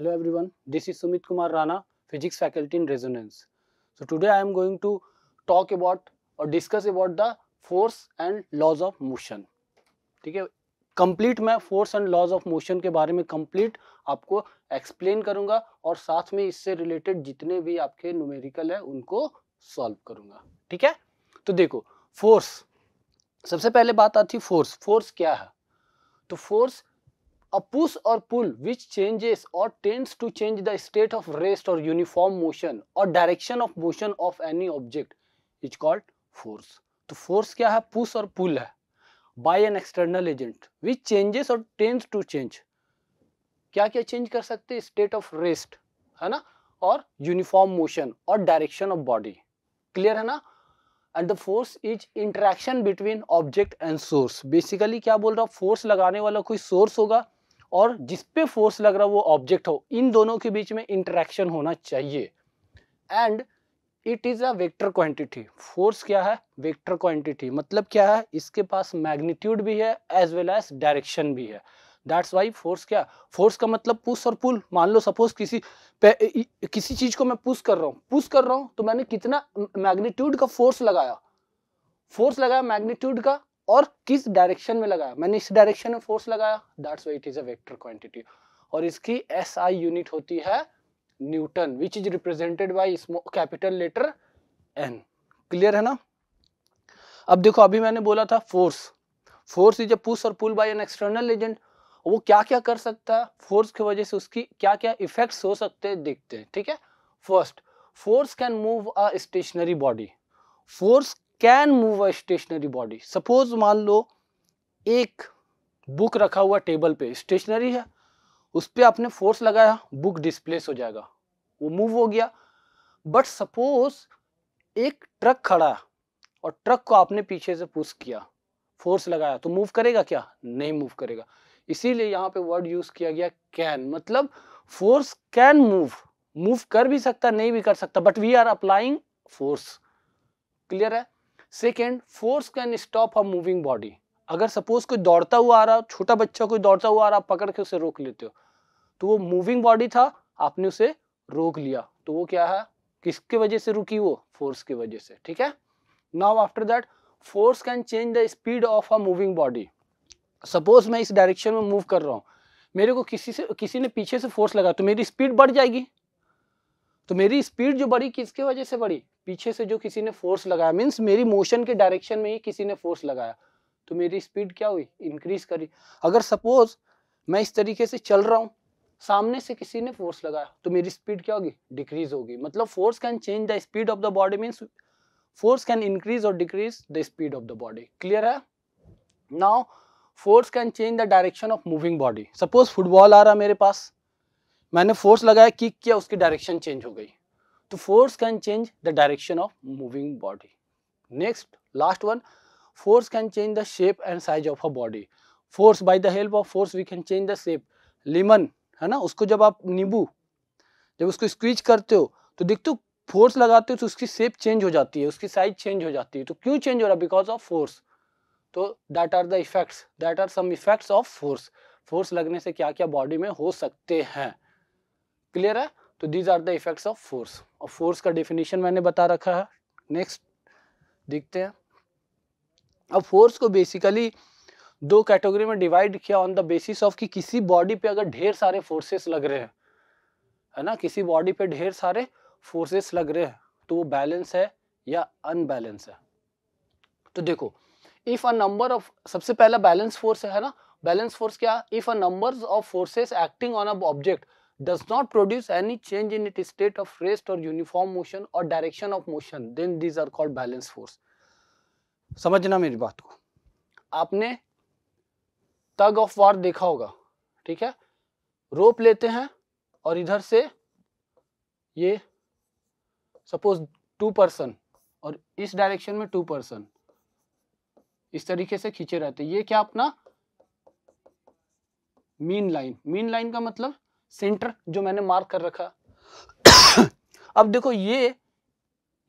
Hello everyone this is Sumit Kumar Rana physics faculty in Resonance so today I am going to talk about और discuss about the force and laws of motion ठीक है complete मैं force and laws of motion के बारे में complete आपको explain करूंगा और साथ में इससे रिलेटेड जितने भी आपके न्यूमेरिकल है उनको सॉल्व करूंगा ठीक है तो देखो फोर्स सबसे पहले बात आती फोर्स फोर्स क्या है तो force a push or pull which changes or tends to change the state of rest or uniform motion or direction of motion of any object is called force तो force क्या है push और pull है by an external agent which changes or tends to change क्या क्या change कर सकते हैं state of rest है ना और uniform motion और direction of body clear है ना and the force is interaction between object and source basically क्या बोल रहा फोर्स लगाने वाला कोई सोर्स होगा और जिस पे फोर्स लग रहा वो ऑब्जेक्ट हो इन दोनों के बीच में इंटरेक्शन होना चाहिए and it is a vector quantity force क्या है वेक्टर क्वांटिटी मतलब क्या है इसके पास मैग्नीट्यूड भी है एज वेल एज डायरेक्शन भी है दैट्स वाई फोर्स क्या फोर्स का मतलब पुश और पुल मान लो सपोज किसी पे किसी चीज को मैं पुश कर रहा हूँ पुश कर रहा हूँ तो मैंने कितना मैग्नीट्यूड का फोर्स लगाया फोर्स लगाया मैग्नीट्यूड का और किस डायरेक्शन में लगाया मैंने इस डायरेक्शन में फोर्स लगाया that's why it is a vector quantity और इसकी एस आई यूनिट होती है newton which is represented by capital letter N clear है ना अब देखो अभी मैंने बोला था force force is a push और pull by an external agent वो क्या क्या कर सकता है फोर्स की वजह से उसकी क्या क्या इफेक्ट्स हो सकते हैं देखते हैं ठीक है first force can move a stationary body force can move a stationary body suppose मान लो एक बुक रखा हुआ टेबल पे स्टेशनरी है उस पर आपने फोर्स लगाया बुक डिस्प्लेस हो जाएगा वो मूव हो गया बट सपोज एक ट्रक खड़ा है और ट्रक को आपने पीछे से पुश किया फोर्स लगाया तो मूव करेगा क्या नहीं मूव करेगा इसीलिए यहाँ पे वर्ड यूज किया गया कैन मतलब फोर्स कैन मूव मूव कर भी सकता नहीं भी कर सकता but we are applying force clear है second force can stop a moving body अगर सपोज कोई दौड़ता हुआ आ रहा छोटा बच्चा कोई दौड़ता हुआ आ रहा पकड़ के उसे रोक लेते हो तो वो मूविंग बॉडी था आपने उसे रोक लिया तो वो क्या है किसके वजह से रुकी वो फोर्स की वजह से ठीक है now after that force can change the speed of a moving body suppose मैं इस डायरेक्शन में मूव कर रहा हूँ मेरे को किसी से किसी ने पीछे से फोर्स लगा तो मेरी स्पीड बढ़ जाएगी तो मेरी स्पीड जो बढ़ी किसके वजह से बढ़ी पीछे से जो किसी ने फोर्स लगाया मीन्स मेरी मोशन के डायरेक्शन में ही किसी ने फोर्स लगाया तो मेरी स्पीड क्या हुई इंक्रीज करी अगर सपोज मैं इस तरीके से चल रहा हूँ सामने से किसी ने फोर्स लगाया तो मेरी स्पीड क्या होगी डिक्रीज होगी मतलब force can change the speed of the body means force can increase और decrease the speed of the body clear है now force can change the direction of moving body suppose football आ रहा मेरे पास मैंने force लगाया kick किया उसकी direction change हो गई तो force can change the direction of moving body next last one force can change the shape and size of a body force by the help of force we can change the shape lemon है ना उसको जब आप नींबू जब उसको स्क्वीच करते हो तो देखते हो फोर्स लगाते हो तो उसकी शेप चेंज हो जाती है उसकी साइज चेंज हो जाती है तो क्यों चेंज हो रहा है बिकॉज ऑफ फोर्स तो that are the effects that are some effects of force force लगने से क्या क्या बॉडी में हो सकते हैं क्लियर है तो these are the effects of force और फोर्स का डेफिनेशन मैंने बता रखा है नेक्स्ट देखते हैं अब फोर्स को बेसिकली दो कैटेगरी में डिवाइड किया ऑन द बेसिस ऑफ कि किसी बॉडी पे अगर ढेर सारे फोर्सेस लग रहे हैं है ना किसी बॉडी पे ढेर सारे फोर्सेस लग रहे हैं तो वो बैलेंस है या अनबैलेंस है तो देखो इफ अ नंबर ऑफ सबसे पहला बैलेंस फोर्स है ना बैलेंस फोर्स क्या if a number of forces acting on a object does not produce any change in its state of rest or uniform motion or direction of motion then these are called balance force समझना मेरी बात को आपने tug of war देखा होगा ठीक है रोप लेते हैं और इधर से ये सपोज टू पर्सन और इस डायरेक्शन में टू पर्सन इस तरीके से खींचे रहते ये क्या अपना मीन लाइन मीन लाइन का मतलब सेंटर जो मैंने मार्क कर रखा अब देखो ये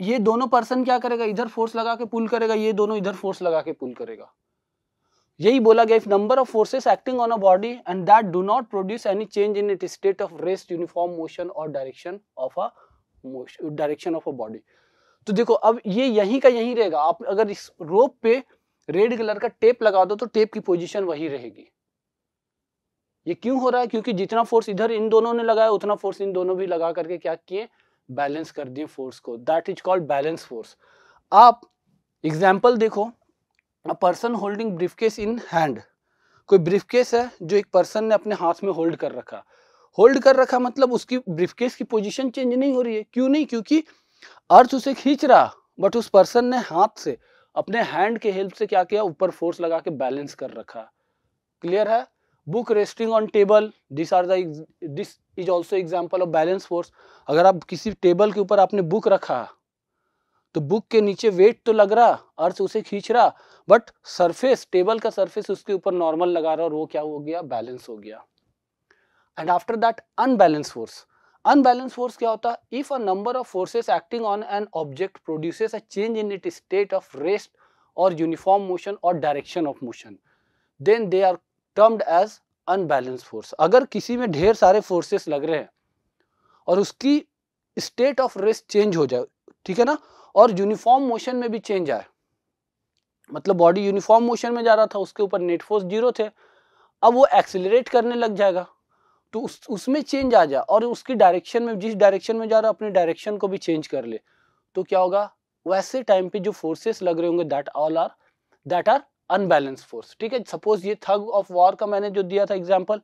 ये दोनों पर्सन क्या करेगा इधर फोर्स लगा के पुल करेगा ये दोनों इधर फोर्स लगा के पुल करेगा यही बोला गया if number of forces acting on a body and that do not produce any change in it state of rest uniform motion और direction of a motion direction of a body तो देखो अब ये यहीं का यहीं रहेगा आप अगर इस रोप पे रेड कलर का टेप लगा दो तो टेप की पोजिशन वही रहेगी ये क्यों हो रहा है क्योंकि जितना फोर्स इधर इन दोनों ने लगाया उतना फोर्स इन दोनों भी लगा करके क्या किए बैलेंस कर दिए फोर्स को that is called balance force आप एग्जाम्पल देखो a person holding briefcase in hand कोई ब्रीफकेस है जो एक पर्सन ने अपने हाथ में होल्ड कर रखा होल्ड कर रखा मतलब उसकी ब्रीफकेस की पोजीशन चेंज नहीं हो रही है क्यों नहीं क्योंकि अर्थ उसे खींच रहा बट उस पर्सन ने हाथ से अपने हैंड के हेल्प से क्या किया ऊपर फोर्स लगा के बैलेंस कर रखा क्लियर है book resting on table this are this is also example of balance force अगर आप किसी टेबल के ऊपर आपने बुक रखा तो बुक के नीचे वेट तो लग रहा अर्थ उसे खींच रहा बट सरफेस टेबल का सरफेस उसके ऊपर नॉर्मल लगा रहा और वो क्या हो गया बैलेंस हो गया and after that unbalance force unbalance force क्या होता है if a number of forces acting on an object produces a change in it state of rest और यूनिफॉर्म मोशन और direction of motion then they are termed as unbalance force अगर किसी में ढेर सारे फोर्सेस लग रहे हैं और उसकी स्टेट ऑफ रेस्ट चेंज हो जाए ठीक है ना और यूनिफॉर्म मोशन में भी चेंज आए मतलब बॉडी यूनिफॉर्म मोशन में जा रहा था उसके ऊपर नेट फोर्स जीरो थे अब वो एक्सेलरेट करने लग जाएगा तो उस उसमें चेंज आ जाए और उसकी डायरेक्शन में जिस डायरेक्शन में जा रहा अपनी डायरेक्शन को भी चेंज कर ले तो क्या होगा वैसे टाइम पे जो फोर्सेस लग रहे होंगे that all are that are unbalance force ठीक है सपोज ये थग ऑफ वॉर का मैंने जो दिया था एग्जाम्पल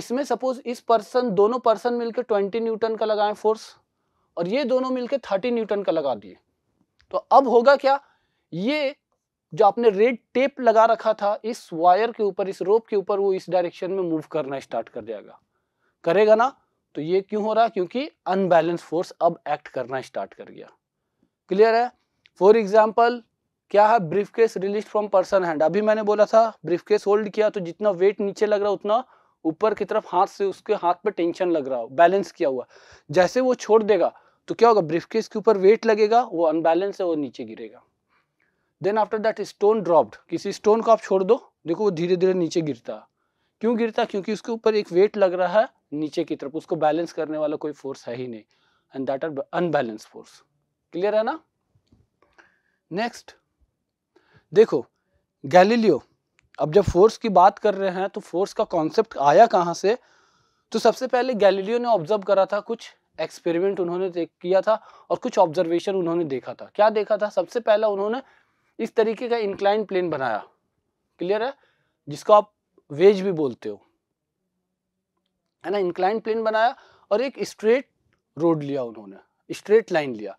इसमें सपोज इस पर्सन दोनों पर्सन मिलकर ट्वेंटी न्यूटन का लगाए फोर्स और ये दोनों मिलकर थर्टी न्यूटन का लगा दिए तो अब होगा क्या ये जो आपने रेड टेप लगा रखा था इस वायर के ऊपर इस रोप के ऊपर वो इस डायरेक्शन में मूव करना स्टार्ट कर जाएगा करेगा ना तो ये क्यों हो रहा है क्योंकि अनबैलेंस फोर्स अब एक्ट करना स्टार्ट कर गया क्लियर है फॉर एग्जाम्पल क्या है briefcase release from person hand अभी मैंने बोला था ब्रीफ केस होल्ड किया तो जितना वेट नीचे लग रहा उतना ऊपर की तरफ हाथ से उसके हाथ पर टेंशन लग रहा हो बैलेंस किया हुआ जैसे वो छोड़ देगा तो क्या होगा ब्रीफ केस के ऊपर वेट लगेगा वो अनबैलेंस है वो नीचे गिरेगा then after that stone dropped किसी स्टोन को आप छोड़ दो देखो वो धीरे धीरे नीचे गिरता क्यों गिरता क्योंकि उसके ऊपर एक वेट लग रहा है नीचे की तरफ उसको बैलेंस करने वाला कोई फोर्स है ही नहीं and that are unbalance force clear है ना नेक्स्ट देखो गैलीलियो अब जब फोर्स की बात कर रहे हैं तो फोर्स का कॉन्सेप्ट आया कहाँ से तो सबसे पहले गैलीलियो ने ऑब्जर्व करा था कुछ एक्सपेरिमेंट उन्होंने किया था और कुछ ऑब्जर्वेशन उन्होंने देखा था क्या देखा था सबसे पहला उन्होंने इस तरीके का इंक्लाइन प्लेन बनाया क्लियर है जिसको आप वेज भी बोलते हो है ना इंक्लाइन प्लेन बनाया और एक स्ट्रेट रोड लिया उन्होंने स्ट्रेट लाइन लिया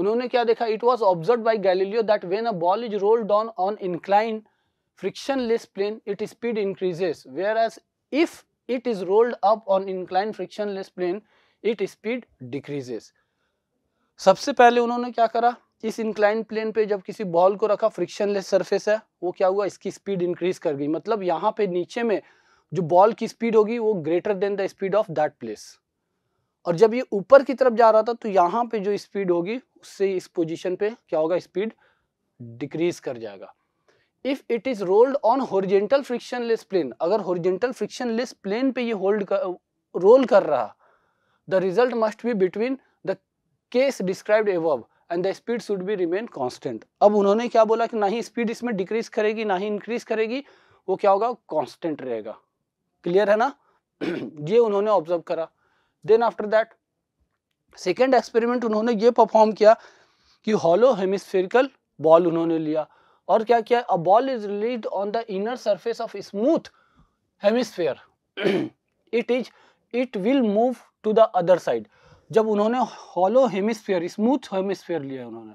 उन्होंने क्या देखा it was observe by Galileo that when a ball is rolled down on plane it speed increases where as if it is rolled up on incline friction less plane it speed decreases सबसे पहले उन्होंने क्या करा इस incline plane पे जब किसी ball को रखा फ्रिक्शन लेस सर्फेस है वो क्या हुआ इसकी स्पीड इंक्रीज कर गई मतलब यहाँ पे नीचे में जो बॉल की स्पीड होगी वो greater than the speed of that place और जब ये ऊपर की तरफ जा रहा था तो यहाँ पे जो स्पीड होगी उससे इस पोजीशन पे क्या होगा स्पीड डिक्रीज कर जाएगा if it is rolled on horizontal friction less plane अगर होरिजेंटल फ्रिक्शन लेस प्लेन पे ये होल्ड कर रोल कर रहा the result must be between the case described above and the speed should be remain constant अब उन्होंने क्या बोला कि ना ही स्पीड इसमें डिक्रीज करेगी ना ही इंक्रीज करेगी वो क्या होगा कॉन्स्टेंट रहेगा क्लियर है ना ये उन्होंने ऑब्जर्व करा then after that second experiment उन्होंने ये परफॉर्म किया कि हॉलो हेमिस्फेरिकल बॉल उन्होंने लिया और क्या किया a ball is release on the inner surface of smooth hemisphere it is it will move to the other side जब उन्होंने हॉलो हेमिस्फेयर स्मूथ हेमिस्फेयर लिया उन्होंने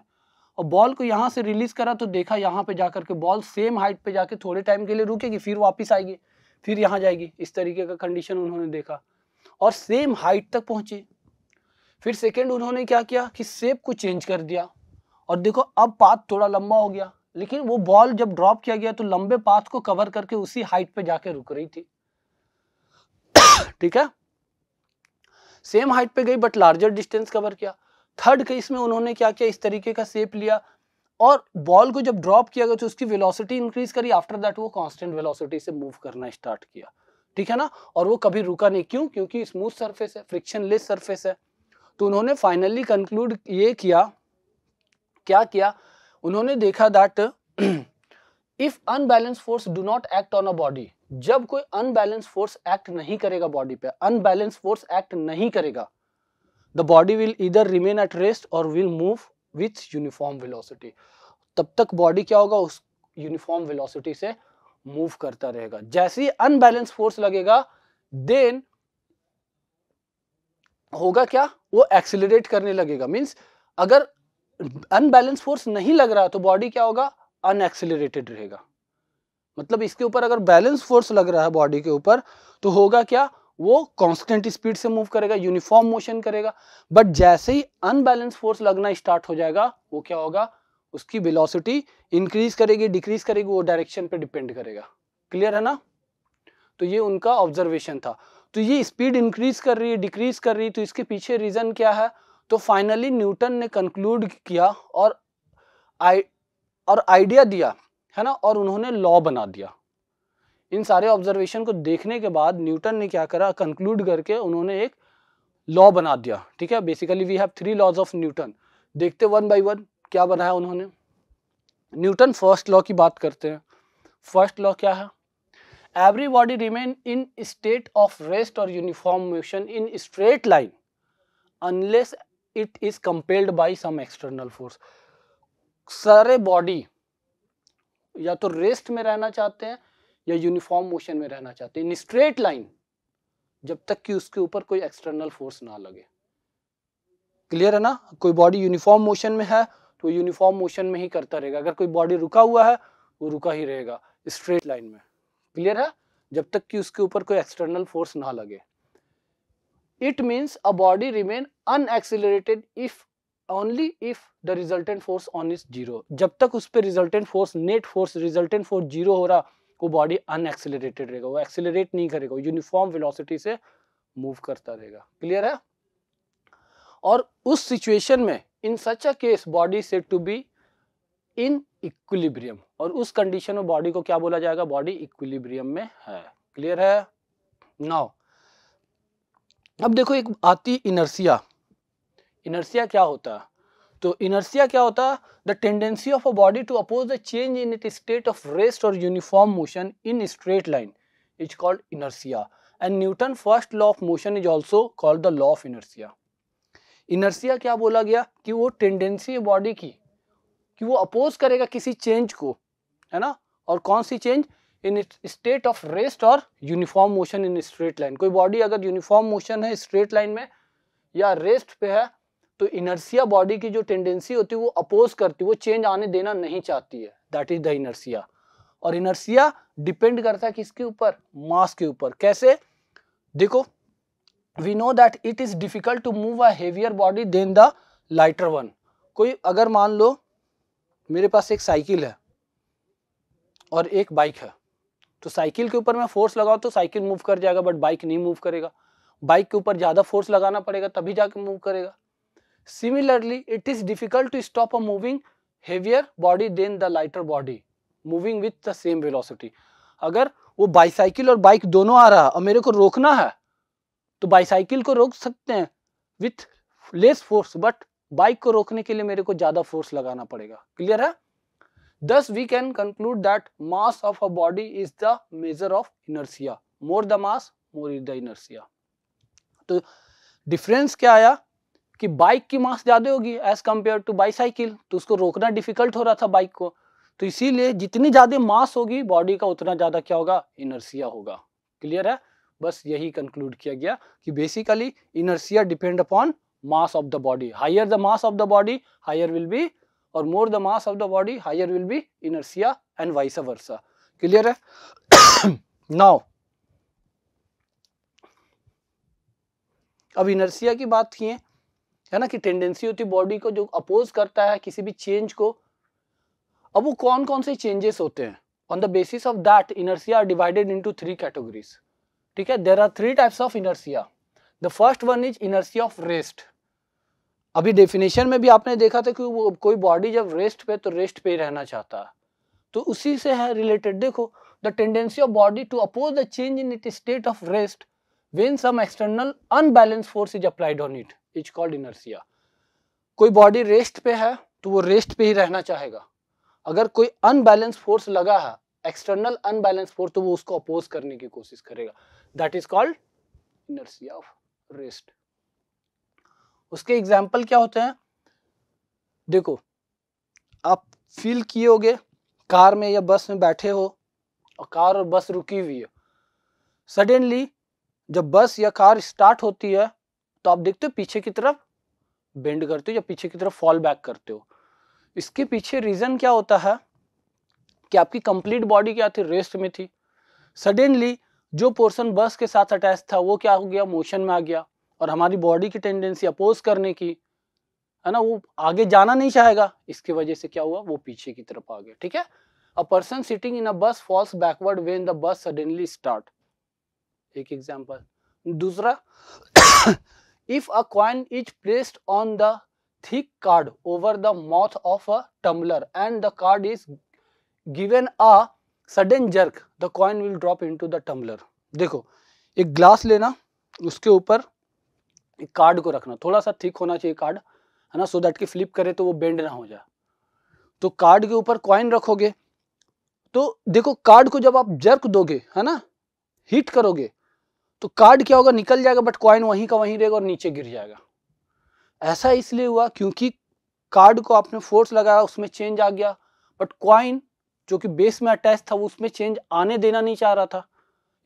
और बॉल को यहाँ से रिलीज करा तो देखा यहाँ पे जाकर के बॉल सेम हाइट पे जाके थोड़े टाइम के लिए रुकेगी फिर वापस आएगी फिर यहाँ जाएगी इस तरीके का कंडीशन उन्होंने देखा और सेम हाइट तक पहुंची फिर सेकेंड उन्होंने क्या किया कि सेप को चेंज कर दिया और देखो अब पाथ थोड़ा लंबा हो गया लेकिन वो बॉल जब ड्रॉप किया गया तो लंबे पाथ को कवर करके उसी हाइट पे जाके रुक रही थी ठीक है सेम हाइट पे गई बट लार्जर डिस्टेंस कवर किया थर्ड केस में उन्होंने क्या किया इस तरीके का सेप लिया और बॉल को जब ड्रॉप किया गया तो उसकी वेलोसिटी इंक्रीज करी आफ्टर दैट वो कांस्टेंट वेलोसिटी से मूव करना स्टार्ट किया ठीक है ना और वो कभी रुका नहीं क्यों क्योंकि स्मूथ सरफेस है फ्रिक्शन लेस सरफेस है तो उन्होंने फाइनली कंक्लूड ये किया क्या किया उन्होंने देखा that if unbalance force do not act on a body जब कोई अनबैलेंस फोर्स एक्ट नहीं करेगा बॉडी पे अनबैलेंस फोर्स एक्ट नहीं करेगा द बॉडी विल इधर रिमेन एट रेस्ट और will move with uniform velocity तब तक बॉडी क्या होगा उस यूनिफॉर्म वेलोसिटी से मूव करता रहेगा जैसे ही अनबैलेंस फोर्स लगेगा देन होगा क्या वो एक्सिलरेट करने लगेगा मीन्स अगर अनबैलेंस फोर्स नहीं लग रहा तो बॉडी क्या होगा अनएक्सिलरेटेड रहेगा मतलब इसके ऊपर अगर बैलेंस फोर्स लग रहा है बॉडी के ऊपर तो होगा क्या वो कांस्टेंट स्पीड से मूव करेगा यूनिफॉर्म मोशन करेगा बट जैसे ही अनबैलेंस फोर्स लगना स्टार्ट हो जाएगा वो क्या होगा उसकी वेलोसिटी इंक्रीज करेगी डिक्रीज करेगी वो डायरेक्शन पे डिपेंड करेगा क्लियर है ना तो ये उनका ऑब्जर्वेशन था तो ये स्पीड इंक्रीज कर रही है डिक्रीज कर रही है तो इसके पीछे रीज़न क्या है तो फाइनली न्यूटन ने कंक्लूड किया और आई और आइडिया दिया है ना और उन्होंने लॉ बना दिया इन सारे ऑब्जर्वेशन को देखने के बाद न्यूटन ने क्या करा कंक्लूड करके उन्होंने एक लॉ बना दिया ठीक है basically we have three laws of Newton देखते वन बाई वन क्या बनाया उन्होंने न्यूटन फर्स्ट लॉ की बात करते हैं फर्स्ट लॉ क्या है every body remain in state of rest और uniform motion in straight line unless it is compelled by some external force सारे बॉडी या तो रेस्ट में रहना चाहते हैं या यूनिफॉर्म मोशन में रहना चाहते हैं इन स्ट्रेट लाइन जब तक कि उसके ऊपर कोई एक्सटर्नल फोर्स ना लगे क्लियर है ना कोई बॉडी यूनिफॉर्म मोशन में है तो यूनिफॉर्म मोशन में ही करता रहेगा अगर कोई बॉडी रुका हुआ है वो रुका ही रहेगा स्ट्रेट लाइन में क्लियर है जब तक कि उसके ऊपर कोई एक्सटर्नल फोर्स ना लगे it means a body remain unaccelerated if only if the resultant force on is zero जब तक उस पर resultant force net force resultant force zero हो रहा वो बॉडी अनएक्सिलेटेड रहेगा वो एक्सिलेट नहीं करेगा यूनिफॉर्म वेलोसिटी से मूव करता रहेगा क्लियर है और उस सिचुएशन में in such a case body said to be in equilibrium और उस कंडीशन में बॉडी को क्या बोला जाएगा बॉडी इक्विलिब्रियम में है क्लियर है नाउ अब देखो एक आती इनर्सिया इनर्सिया क्या होता है तो इनर्सिया क्या होता है the tendency of a body to oppose the change in it state of rest और uniform motion in straight line is called inertia and Newton first law of motion is also called the law of inertia inertia क्या बोला गया कि वो tendency body की कि वो oppose करेगा किसी चेंज को है ना और कौन सी change in state of rest और uniform motion in straight line कोई बॉडी अगर यूनिफॉर्म मोशन है स्ट्रेट लाइन में या रेस्ट पे है तो इनर्सिया बॉडी की जो टेंडेंसी होती है वो अपोज करती है वो चेंज आने देना नहीं चाहती है दैट इज द इनर्सिया और इनर्सिया डिपेंड करता है किसके ऊपर मास के ऊपर कैसे देखो we know that it is difficult to move a heavier body than the lighter one कोई अगर मान लो मेरे पास एक साइकिल है और एक बाइक है तो साइकिल के ऊपर मैं फोर्स लगाऊँ तो साइकिल मूव कर जाएगा बट बाइक नहीं मूव करेगा बाइक के ऊपर ज़्यादा फोर्स लगाना पड़ेगा तभी जाके मूव करेगा similarly it is difficult to stop a moving heavier body than the lighter body moving with the same velocity अगर वो बाईसाइकिल और बाइक दोनों आ रहा है और मेरे को रोकना है तो बाईसाइकिल को रोक सकते हैं with less force but bike को रोकने के लिए मेरे को ज्यादा फोर्स लगाना पड़ेगा क्लियर है thus we can conclude that mass of a body is the measure of inertia more the mass more is the inertia तो डिफरेंस क्या आया कि बाइक की मास ज्यादा होगी एज कंपेयर टू बाईसाइकिल तो उसको रोकना डिफिकल्ट हो रहा था बाइक को तो इसीलिए जितनी ज्यादा मास होगी बॉडी का उतना ज्यादा क्या होगा इनर्सिया होगा क्लियर है बस यही कंक्लूड किया गया कि basically inertia depend upon mass of the body. Higher the mass of the body, higher will be और more the mass of the body higher will be inertia and vice versa clear है now अब inertia की बात की है है ना कि टेंडेंसी होती बॉडी को जो अपोज करता है किसी भी चेंज को अब वो कौन कौन से चेंजेस होते हैं on the basis of that inertia are divided into three categories ठीक है there are three types of inertia the first one is inertia of rest अभी डेफिनेशन में भी आपने देखा था कि वो कोई बॉडी जब रेस्ट पे तो रेस्ट पे रहना चाहता है तो उसी से है रिलेटेड देखो the tendency of body to oppose the change in it state of rest when some external unbalance force is applied on it is called inertia कोई बॉडी रेस्ट पे है तो वो रेस्ट पे ही रहना चाहेगा अगर कोई अनबैलेंस फोर्स लगा है एक्सटर्नल अनबैलेंस फोर्स तो वो उसको अपोज करने की कोशिश करेगा that is called inertia of rest उसके एग्जाम्पल क्या होते हैं देखो आप फील किए होगे कार में या बस में बैठे हो और कार और बस रुकी हुई है सडनली जब बस या कार स्टार्ट होती है तो आप देखते हो पीछे की तरफ बेंड करते हो या पीछे की तरफ फॉल बैक करते हो इसके पीछे रीज़न क्या होता है कि आपकी कंप्लीट बॉडी क्या थी रेस्ट में थी सडनली जो पोर्शन बस के साथ अटैच था वो क्या हो गया मोशन में आ गया और हमारी बॉडी की टेंडेंसी अपोज करने की है ना वो आगे जाना नहीं चाहेगा इसकी वजह से क्या हुआ वो पीछे की तरफ आ गया ठीक है a person sitting in a bus falls backward when the bus suddenly start एक एग्जाम्पल दूसरा if a coin is placed on the thick card over the mouth of a tumbler and the card is given a sudden jerk the the will drop into the tumbler देखो एक glass लेना उसके ऊपर card को रखना थोड़ा सा thick होना चाहिए कार्ड है ना सो दैट कि फ्लिप करे तो वो बेंड ना हो जाए तो कार्ड के ऊपर कॉइन रखोगे तो देखो कार्ड को जब आप जर्क दोगे है ना हिट करोगे तो कार्ड क्या होगा निकल जाएगा बट कॉइन वहीं का वहीं रहेगा और नीचे गिर जाएगा ऐसा इसलिए हुआ क्योंकि कार्ड को आपने फोर्स लगाया उसमें चेंज आ गया बट कॉइन जो कि बेस में अटैच था वो उसमें चेंज आने देना नहीं चाह रहा था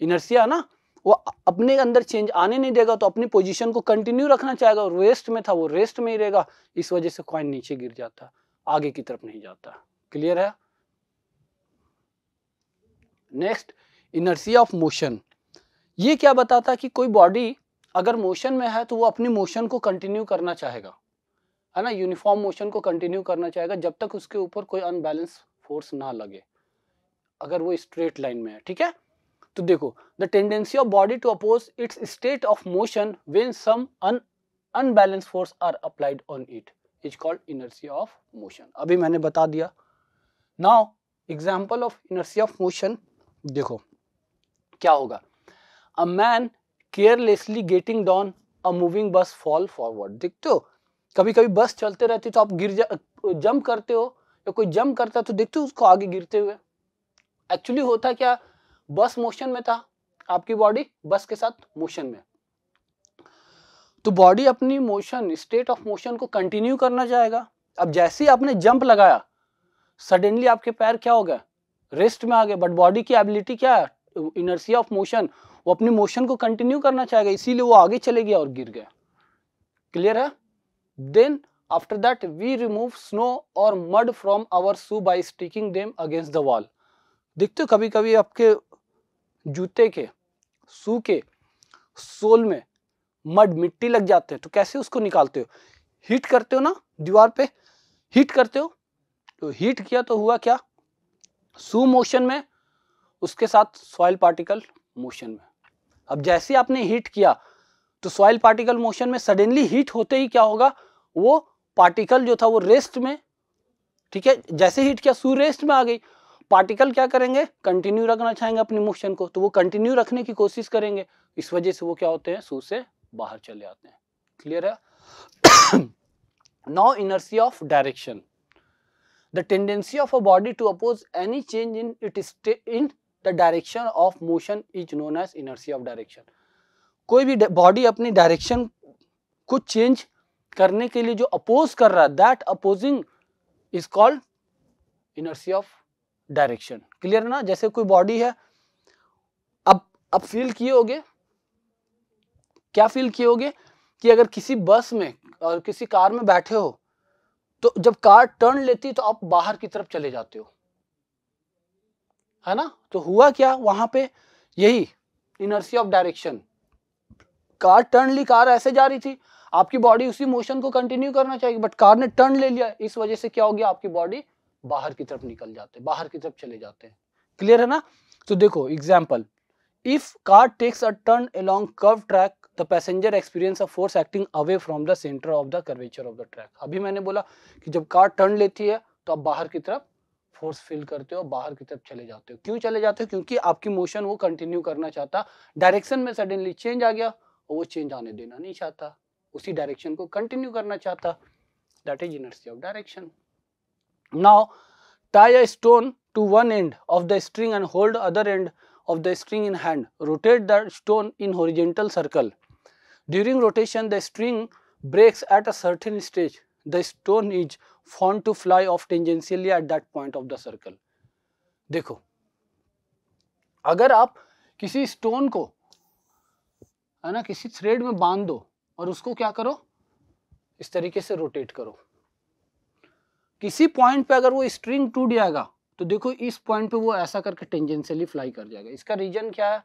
इनर्सिया ना वो अपने अंदर चेंज आने नहीं देगा तो अपनी पोजीशन को कंटिन्यू रखना चाहेगा और रेस्ट में था वो रेस्ट में ही रहेगा इस वजह से कॉइन नीचे गिर जाता आगे की तरफ नहीं जाता क्लियर है नेक्स्ट इनर्सी ऑफ मोशन ये क्या बताता कि कोई बॉडी अगर मोशन में है तो वो अपने मोशन को कंटिन्यू करना चाहेगा है ना यूनिफॉर्म मोशन को कंटिन्यू करना चाहेगा जब तक उसके ऊपर कोई अनबैलेंस फोर्स ना लगे अगर वो स्ट्रेट लाइन में है ठीक है तो देखो the tendency of body to oppose its state of motion when some unbalance force are applied on it is called inertia of motion अभी मैंने बता दिया now example of inertia of motion देखो क्या होगा a man carelessly getting down a moving bus fall forward देखते हो कभी कभी बस चलते रहती तो आप गिर जा जंप करते हो या कोई जंप करता है तो देखते हो उसको आगे गिरते हुए एक्चुअली होता क्या बस मोशन में था आपकी बॉडी बस के साथ मोशन में तो बॉडी अपनी मोशन स्टेट ऑफ मोशन को कंटिन्यू करना चाहेगा अब जैसे ही आपने जंप लगाया सडनली आपके पैर क्या हो गए रेस्ट में आ गए बट बॉडी की एबिलिटी क्या है इनर्सिया ऑफ मोशन वो अपनी मोशन को कंटिन्यू करना चाहेगा इसीलिए वो आगे चले गया और गिर गया क्लियर है then after that we remove snow और mud from our shoe by sticking them against the wall देखते हो कभी कभी आपके जूते के शू के सोल में मड मिट्टी लग जाते हैं तो कैसे उसको निकालते हो हीट करते हो ना दीवार पे हीट करते हो तो हीट किया तो हुआ क्या सू मोशन में उसके साथ सॉइल पार्टिकल मोशन में अब जैसे आपने हीट किया तो सॉइल पार्टिकल मोशन में सडनली हीट होते ही क्या होगा वो पार्टिकल जो था वो रेस्ट में ठीक है जैसे हीट किया सू रेस्ट में आ गई पार्टिकल क्या करेंगे कंटिन्यू रखना चाहेंगे अपने मोशन को तो वो कंटिन्यू रखने की कोशिश करेंगे इस वजह से वो क्या होते हैं सू से बाहर चले आते हैं क्लियर है now inertia of direction tendency of a body to oppose any change in it state in the direction of motion is known as inertia of direction कोई भी बॉडी अपनी डायरेक्शन को चेंज करने के लिए जो अपोज कर रहा है that opposing is called inertia of direction clear है ना जैसे कोई बॉडी है अब अब फील किए होगे क्या फील किए होगे कि अगर किसी बस में और किसी कार में बैठे हो तो जब कार टर्न लेती तो आप बाहर की तरफ चले जाते हो है ना तो हुआ क्या वहां पे यही inertia of direction car turn ली कार ऐसे जा रही थी आपकी बॉडी उसी मोशन को कंटिन्यू करना चाहिए बट कार ने टर्न ले लिया इस वजह से क्या हो गया आपकी बॉडी बाहर की तरफ निकल जाते हैं बाहर की तरफ चले जाते हैं क्लियर है ना तो देखो example if car takes a turn along curve track the passenger experience a force acting away from the centre of the curvature of the track अभी मैंने बोला कि जब कार टर्न लेती है तो आप बाहर की तरफ फोर्स फील करते हो बाहर की तरफ चले जाते हो क्यों चले जाते हो क्योंकि आपकी मोशन वो कंटिन्यू करना चाहता डायरेक्शन में सडनली चेंज आ गया और वो चेंज आने देना नहीं चाहता उसी डायरेक्शन को कंटिन्यू करना चाहता that is inertia of direction Now, tie a stone to one end of the string and hold other end of the string in hand. Rotate the stone in horizontal circle. During rotation, the string breaks at a certain stage. The stone is found to fly off tangentially at that point of the circle. देखो अगर आप किसी stone को है ना किसी thread में बांध दो और उसको क्या करो इस तरीके से रोटेट करो किसी पॉइंट पे अगर वो स्ट्रिंग टूट जाएगा तो देखो इस पॉइंट पे वो ऐसा करके टेंजेंशियली फ्लाई कर जाएगा इसका रीजन क्या है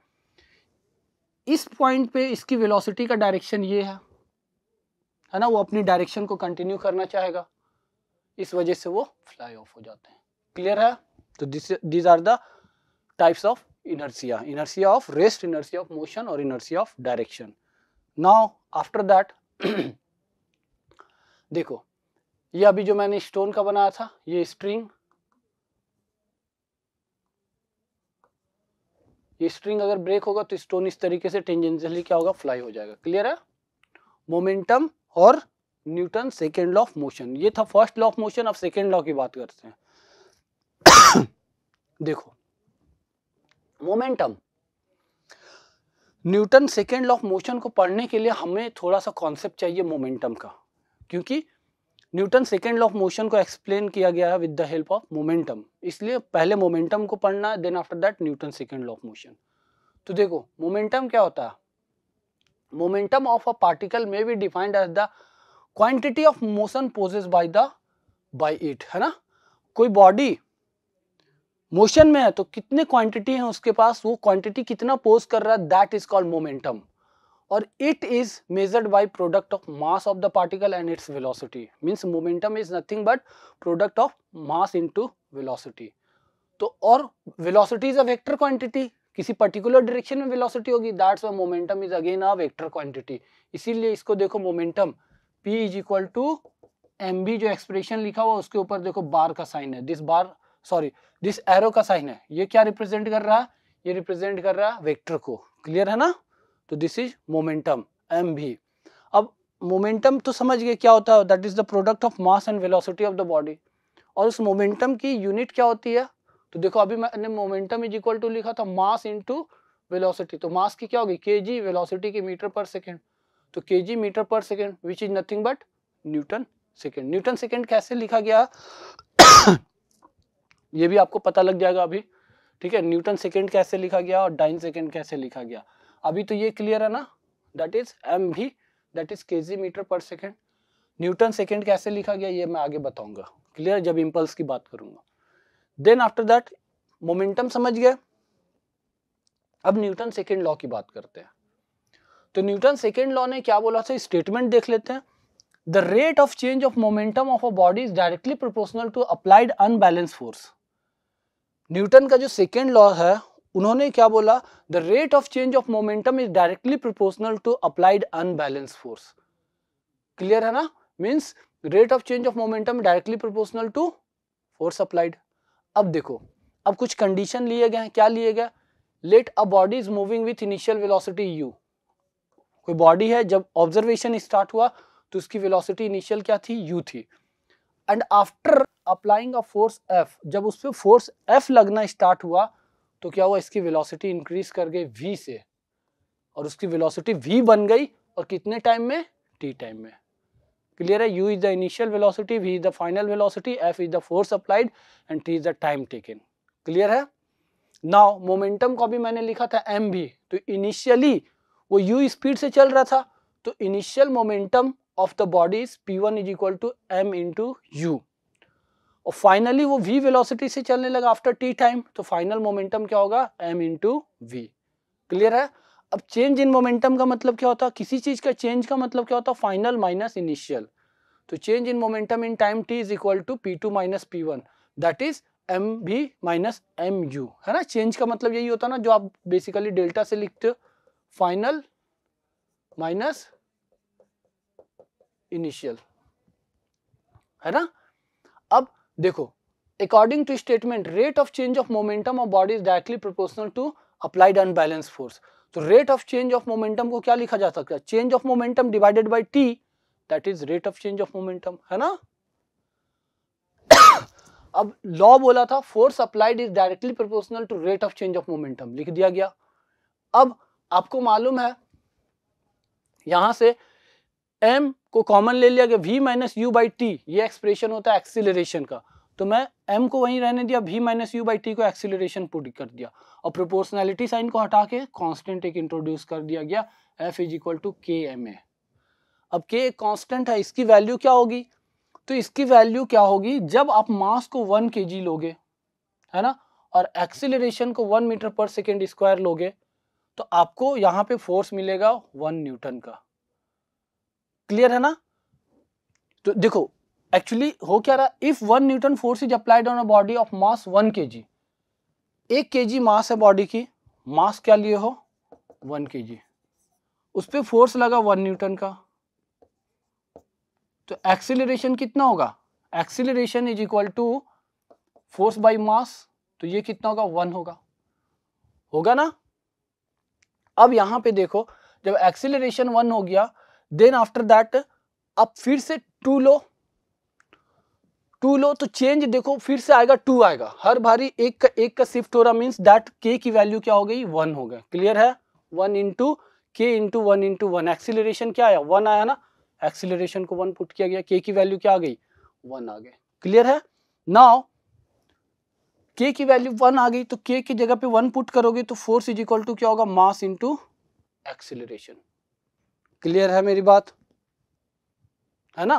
इस पॉइंट पे इसकी वेलोसिटी का डायरेक्शन ये है है ना वो अपनी डायरेक्शन को कंटिन्यू करना चाहेगा इस वजह से वो फ्लाई ऑफ हो जाते हैं क्लियर है तो this these are the types of inertia inertia of rest inertia of motion और inertia of direction now after that देखो ये अभी जो मैंने स्टोन का बनाया था ये स्ट्रिंग ये स्ट्रिंग अगर ब्रेक होगा तो स्टोन इस तरीके से टेंजेंशियली क्या होगा फ्लाई हो जाएगा क्लियर है मोमेंटम और Newton second law of motion ये था फर्स्ट लॉ ऑफ मोशन अब सेकेंड लॉ की बात करते हैं देखो momentum Newton second law of motion को पढ़ने के लिए हमें थोड़ा सा कॉन्सेप्ट चाहिए मोमेंटम का क्योंकि Newton second law of motion को एक्सप्लेन किया गया है with the help of momentum इसलिए पहले मोमेंटम को पढ़ना है then after that Newton second law of motion तो देखो मोमेंटम क्या होता है momentum of a particle may be defined as the quantity of motion possessed by the by it है ना कोई बॉडी मोशन में है तो कितने क्वांटिटी है उसके पास वो क्वांटिटी कितना पोज कर रहा है दैट इज कॉल्ड मोमेंटम और it is measured by product of mass of the particle and its velocity means momentum is nothing but product of mass into velocity तो और velocity is a vector quantity किसी particular direction में velocity होगी that's why momentum is again a vector quantity इसीलिए इसको देखो momentum p is equal to m v जो expression लिखा हुआ उसके ऊपर देखो बार का साइन है this bar sorry this arrow का साइन है ये क्या रिप्रेजेंट कर रहा है ये रिप्रेजेंट कर रहा है वेक्टर को क्लियर है ना तो दिस इज मोमेंटम एम भी अब मोमेंटम तो समझ गए क्या होता है that is the product of mass and velocity of the body और उस मोमेंटम की यूनिट क्या होती है तो देखो अभी मैंने मोमेंटम इज इक्वल टू लिखा था मास इंटू वेलोसिटी तो मास की क्या होगी के जी वेलोसिटी की मीटर पर सेकेंड तो k g metre per second which is nothing but newton second newton second कैसे लिखा गया ये भी आपको पता लग जाएगा अभी ठीक है न्यूटन सेकेंड कैसे लिखा गया और डाइन सेकेंड कैसे लिखा गया अभी तो ये क्लियर है ना दैट इज एम भी that is k g metre per second newton second कैसे लिखा गया ये मैं आगे बताऊंगा क्लियर जब इम्पल्स की बात करूंगा देन आफ्टर दैट मोमेंटम समझ गए अब न्यूटन सेकेंड लॉ की बात करते हैं तो न्यूटन सेकेंड लॉ ने क्या बोला था स्टेटमेंट देख लेते हैं the rate of change of momentum of a body is directly proportional to applied unbalance force Newton का जो सेकेंड लॉ है उन्होंने क्या बोला the rate of change of momentum is directly proportional to applied unbalance force clear है ना means rate of change of momentum directly proportional to force applied अब देखो अब कुछ कंडीशन लिए गए हैं क्या लिए गए let a body is moving with initial velocity u कोई बॉडी है जब ऑब्जर्वेशन स्टार्ट हुआ तो उसकी वेलोसिटी इनिशियल क्या थी यू थी and after applying a force f जब उस पर फोर्स एफ लगना स्टार्ट हुआ तो क्या हुआ इसकी वेलोसिटी इंक्रीज कर गई v से और उसकी वेलोसिटी v बन गई और कितने टाइम में टी टाइम में क्लियर है u is the initial velocity v is the final velocity f is the force applied एंड t is the time taken clear है नाउ मोमेंटम को भी मैंने लिखा था एम भी तो इनिशियली वो यू स्पीड से चल रहा था तो initial momentum of the body is p one is equal to m into u और फाइनली वो वी वेलोसिटी से चलने लगा आफ्टर टी टाइम तो फाइनल मोमेंटम क्या होगा एम इंटू वी क्लियर है अब चेंज इन मोमेंटम का मतलब क्या होता है किसी चीज का चेंज का मतलब क्या होता है फाइनल माइनस इनिशियल तो change in momentum in time t is equal to P two minus p one that is m v minus M you है ना चेंज का मतलब यही होता है ना जो आप बेसिकली डेल्टा से लिखते हो फाइनल माइनस इनिशियल है ना अब देखो according to statement rate of change of momentum of body is directly proportional to applied unbalance force तो rate of change of momentum को क्या लिखा जा सकता है change of momentum divided by t that is rate of change of momentum है ना अब लॉ बोला था force applied is directly proportional to rate of change of momentum लिख दिया गया अब आपको मालूम है यहां से एम को कॉमन ले लिया गया v minus u by t ये एक्सप्रेशन होता है एक्सीलरेशन का तो मैं m को वहीं रहने दिया v minus u by t को एक्सीलरेशन पुट कर दिया और प्रोपोर्शनैलिटी साइन को हटा के कॉन्स्टेंट एक इंट्रोड्यूस कर दिया गया f is equal to k m a अब k एक कॉन्स्टेंट है इसकी वैल्यू क्या होगी तो इसकी वैल्यू क्या होगी जब आप मास को वन के जी लोगे है ना और एक्सीलरेशन को one metre per second square लोगे तो आपको यहाँ पे फोर्स मिलेगा वन न्यूटन का क्लियर है ना तो देखो एक्चुअली हो क्या रहा if one newton force is applied on a body of mass one k g एक के जी मास है बॉडी की मास क्या लिए हो वन के जी उस पर फोर्स लगा वन न्यूटन का तो एक्सिलेशन कितना होगा acceleration is equal to force by mass तो ये कितना होगा वन होगा होगा ना अब यहां पे देखो जब एक्सिलेशन वन हो गया देन आफ्टर दैट अब फिर से टू लो टू लो तो चेंज देखो फिर से आएगा टू आएगा हर भारी एक का एक का शिफ्ट हो रहा मीन्स दैट के की वैल्यू क्या हो गई वन हो गया क्लियर है one into k into one into one acceleration क्या आया वन आया ना एक्सिलेशन को वन पुट किया गया के की वैल्यू क्या आ गई वन आ गई क्लियर है नाउ के की वैल्यू वन आ गई तो के की जगह पे वन पुट करोगे तो फोर्स इज इक्वल टू क्या होगा मास इंटू एक्सिलेशन क्लियर है मेरी बात है ना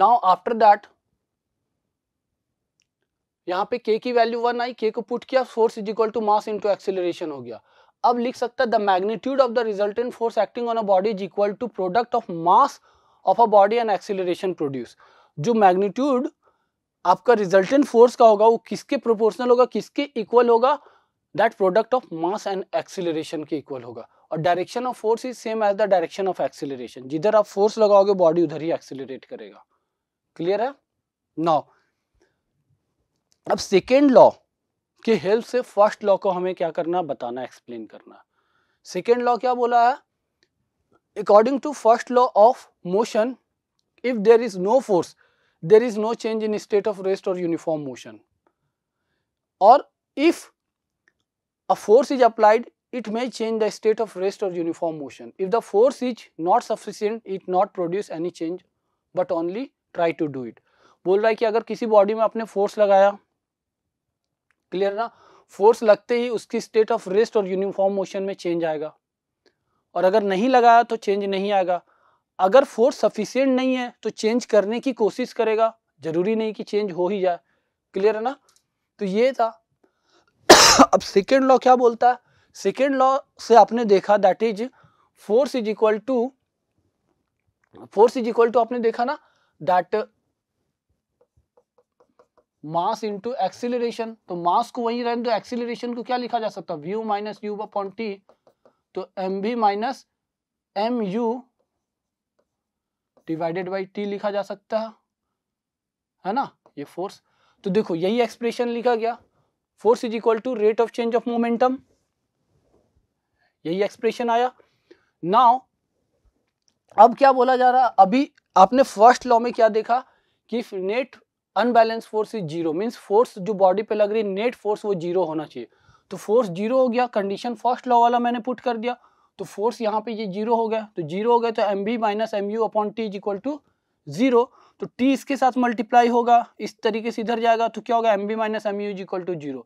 नाउ आफ्टर दैट यहां पे के की वैल्यू वन आई के को पुट किया force is equal to mass into acceleration हो गया अब लिख सकता है the magnitude of the resultant force acting on a body is equal to product of mass of a body and acceleration produce जो मैग्नीट्यूड आपका resultant force का होगा वो किसके प्रोपोर्शनल होगा किसके इक्वल होगा that product of mass and acceleration के इक्वल होगा और direction of force is same as the direction of acceleration जिधर आप फोर्स लगाओगे बॉडी उधर ही एक्सिलेट करेगा क्लियर है नाउ अब सेकेंड लॉ के हेल्प से फर्स्ट लॉ को हमें क्या करना बताना एक्सप्लेन करना सेकेंड लॉ क्या बोला है according to first law of motion if there is no force there is no change in state of rest और यूनिफॉर्म मोशन और if a force is applied it may change the state of rest or uniform motion. If the force is not sufficient, it not produce any change, but only try to do it. बोल रहा है कि अगर किसी body में आपने force लगाया clear ना फोर्स लगते ही उसकी स्टेट ऑफ रेस्ट और यूनिफॉर्म मोशन में चेंज आएगा और अगर नहीं लगाया तो चेंज नहीं आएगा अगर फोर्स सफिशियंट नहीं है तो चेंज करने की कोशिश करेगा जरूरी नहीं कि चेंज हो ही जाए क्लियर है ना तो ये था अब सेकेंड लॉ क्या बोलता है सेकेंड लॉ से आपने देखा that is force is equal to force is equal to आपने देखा ना दैट मास इंटू एक्सिलेशन तो मास को वहीं रहने दो एक्सिलेशन को क्या लिखा जा सकता है v minus u upon t तो m v minus M you divided by t लिखा जा सकता है है ना ये फोर्स तो देखो यही एक्सप्रेशन लिखा गया force is equal to rate of change of momentum यही एक्सप्रेशन आया नाउ अब क्या बोला जा रहा अभी आपने फर्स्ट लॉ में क्या देखा कि net unbalance force is zero means force जो बॉडी पे लग रही है नेट फोर्स वो जीरो होना चाहिए तो फोर्स जीरो हो गया कंडीशन फर्स्ट लॉ वाला मैंने पुट कर दिया तो फोर्स यहाँ पे ये जीरो हो गया तो जीरो हो गया तो m B minus M u upon t is equal to zero तो t इसके साथ मल्टीप्लाई होगा इस तरीके से इधर जाएगा तो क्या होगा m B minus M u is equal to zero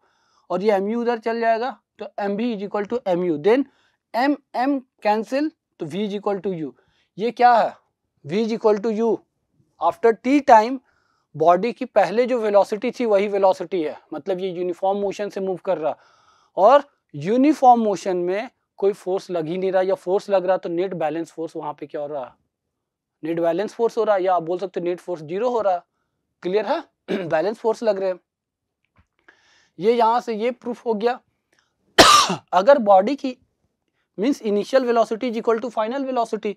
और ये एम यू उधर चल जाएगा तो m B is equal to m u then m m cancel तो v is equal to u ये क्या है v is equal to u after t time body की पहले जो वेलोसिटी थी वही वेलोसिटी है मतलब ये यूनिफॉर्म मोशन से मूव कर रहा और यूनिफॉर्म मोशन में कोई फोर्स लग ही नहीं रहा या फोर्स लग रहा तो नेट बैलेंस फोर्स वहाँ पे क्या हो रहा नेट बैलेंस फोर्स हो रहा है या आप बोल सकते हो नेट फोर्स जीरो हो रहा है क्लियर है बैलेंस फोर्स लग रहे हैं ये यहाँ से ये प्रूफ हो गया अगर बॉडी की means initial velocity is equal to final velocity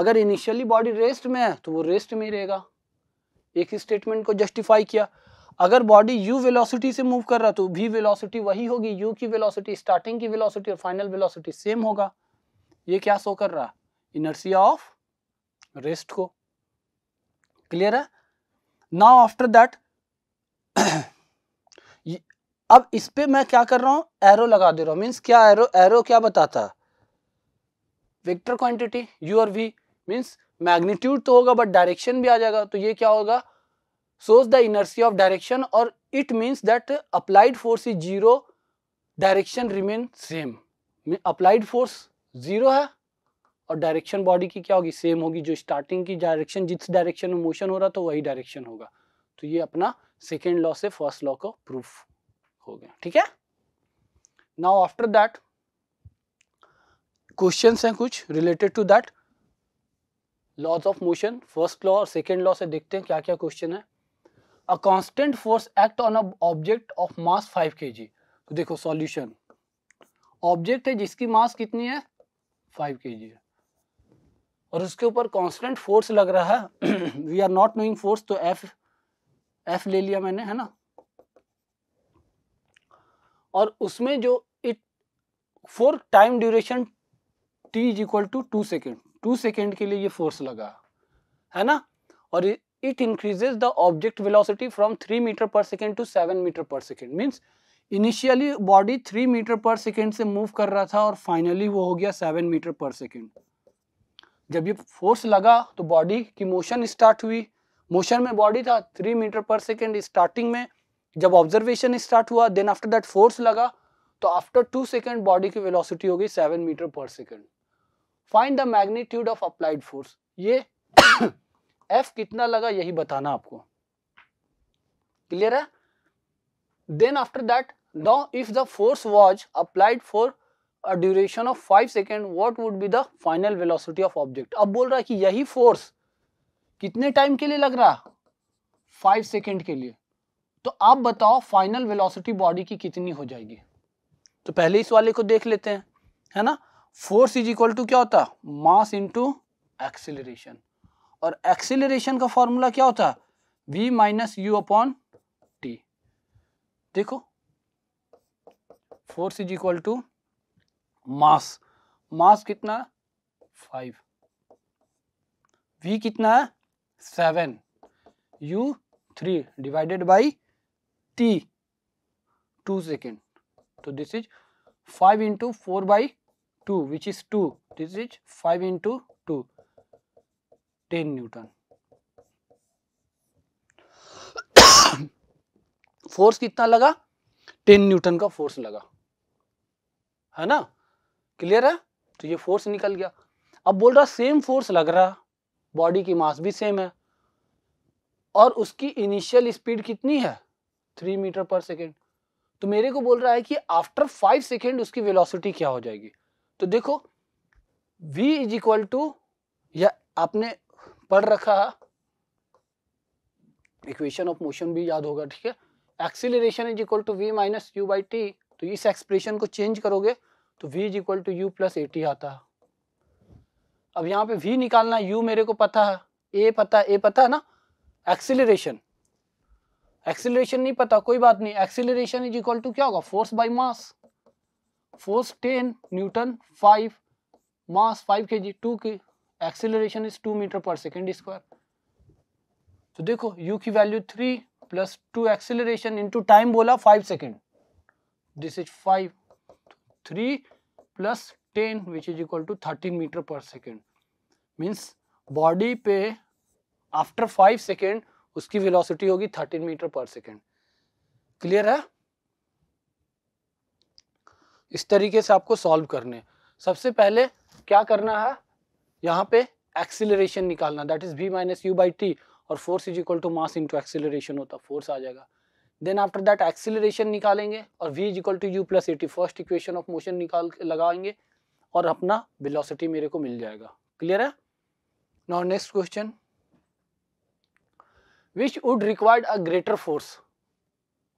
अगर इनिशियली बॉडी रेस्ट में है तो वो रेस्ट में ही रहेगा एक ही स्टेटमेंट को जस्टिफाई किया अगर बॉडी यू वेलोसिटी से मूव कर रहा तो वी वेलोसिटी वही होगी यू की वेलोसिटी स्टार्टिंग की वेलोसिटी और फाइनल वेलोसिटी सेम होगा ये क्या शो कर रहा इनर्सिया ऑफ रेस्ट को क्लियर है नाउ आफ्टर दैट अब इस पे मैं क्या कर रहा हूं एरो लगा दे रहा हूं मीन्स क्या एरो एरो क्या बताता है वेक्टर क्वांटिटी यू और वी मीन्स मैग्नीट्यूड तो होगा बट डायरेक्शन भी आ जाएगा तो ये क्या होगा shows the inertia of direction और it means that applied force is zero direction remain same applied force zero है और डायरेक्शन बॉडी की क्या होगी सेम होगी जो स्टार्टिंग की डायरेक्शन जिस डायरेक्शन में मोशन हो रहा था वही डायरेक्शन होगा तो ये अपना सेकेंड लॉ से फर्स्ट लॉ को प्रूफ हो गया ठीक है नाउ आफ्टर दैट क्वेश्चन हैं कुछ related to that laws of motion first law और सेकेंड लॉ से देखते हैं क्या क्या क्वेश्चन है a constant force act on a object of mass five k तो देखो सॉल्यूशन ऑब्जेक्ट है जिसकी मास कितनी है के जी है और उसके ऊपर कॉन्स्टेंट फोर्स लग रहा है we are not knowing force तो एफ एफ ले लिया मैंने है ना और उसमें जो it for time duration t is equal to two second two second के लिए ये फोर्स लगा है ना और it increases the object velocity from three metre per second to seven metre per second means initially body three metre per second से move कर रहा था और फाइनली वो हो गया सेवन मीटर पर सेकेंड जब ये फोर्स लगा तो बॉडी की मोशन स्टार्ट हुई मोशन में बॉडी था three metre per second starting में जब ऑब्जर्वेशन स्टार्ट हुआ देन आफ्टर दैट फोर्स लगा तो आफ्टर टू सेकेंड बॉडी की वेलोसिटी हो गई seven metre per second find the magnitude of applied force ये एफ कितना लगा यही बताना आपको क्लियर है then after that now if the force was applied for a duration of 5 second what would be the final velocity of object अब बोल रहा है कि यही force कितने time के लिए लग रहा 5 second के लिए तो आप बताओ final velocity body की कितनी हो जाएगी तो पहले इस वाले को देख लेते हैं है ना फोर्स इज इक्वल टू क्या होता मास इंटू एक्सिलेशन और एक्सिलेशन का फॉर्मूला क्या होता है v minus u upon t देखो force is equal to mass mass कितना फाइव वी कितना है seven u three divided by t two second तो this is five into four by two which is two this is five into two ten newton force कितना लगा ten Newton का force लगा है ना clear है तो ये फोर्स निकल गया अब बोल रहा सेम फोर्स लग रहा बॉडी की मास भी सेम है और उसकी इनिशियल स्पीड कितनी है थ्री मीटर पर सेकेंड तो मेरे को बोल रहा है कि आफ्टर फाइव सेकेंड उसकी वेलोसिटी क्या हो जाएगी तो देखो v इज इक्वल टू या आपने पढ़ रखा इक्वेशन ऑफ मोशन भी याद होगा ठीक है acceleration is equal to v minus u by T तो इस एक्सप्रेशन को चेंज करोगे तो v is equal to u plus a आता अब यहाँ पे v निकालना u मेरे को पता है a पता है a पता है ना एक्सिलेशन एक्सिलेशन नहीं पता कोई बात नहीं एक्सिलेशन इज इक्वल टू क्या होगा force by mass force ten newton five mass five k g टू की acceleration is two metre per second square तो देखो u की value three plus two acceleration into time बोला five second this is five 3 plus 10 which is equal to 13 meter per second means body पे after 5 second उसकी velocity होगी 13 metre per second clear है इस तरीके से आपको सॉल्व करने सबसे पहले क्या करना है यहाँ पे एक्सिलेशन निकालना that is v minus u by T और force is equal to mass into acceleration होता फोर्स आ जाएगा देन आफ्टर दैट एक्सिलेशन निकालेंगे और v is equal to u plus a t first equation of motion निकाल लगाएंगे और अपना बिलोसिटी मेरे को मिल जाएगा क्लियर है now next question which would required a greater force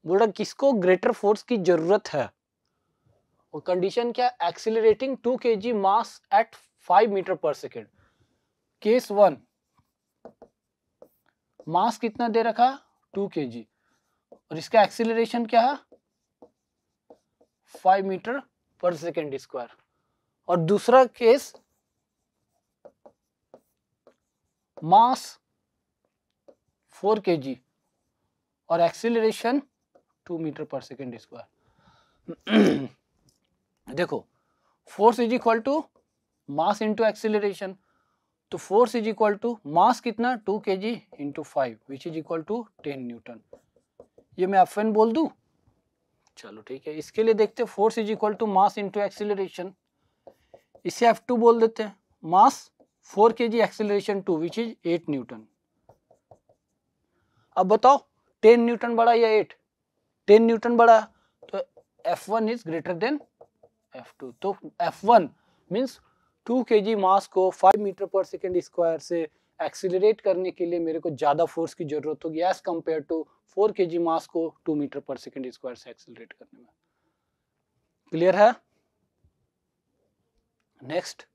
बोला किसको ग्रेटर फोर्स की जरूरत है और कंडीशन क्या है एक्सिलेटिंग टू के g mass at five metre per second case one mass कितना दे रखा है टू के जी और इसका एक्सीलरेशन क्या है five metre per second square और दूसरा केस मास फोर के जी और acceleration two metre per second square देखो force is equal to mass into acceleration तो force is equal to mass कितना टू के g into five which is equal to ten newton ये मैं F N बोल दू चलो ठीक है इसके लिए देखते हैं force is equal to mass into acceleration इसे एफ टू बोल देते हैं मास फोर के g acceleration two which is eight newton अब बताओ टेन न्यूटन बड़ा या एट टेन न्यूटन बड़ा तो f one is greater than f two तो एफ वन मीन्स टू के जी मास को five metre per second square से एक्सीलरेट करने के लिए मेरे को ज़्यादा फोर्स की ज़रूरत होगी एज़ कम्पेयर टू फोर के जी मास को two metre per second square से एक्सीलरेट करने में क्लियर है next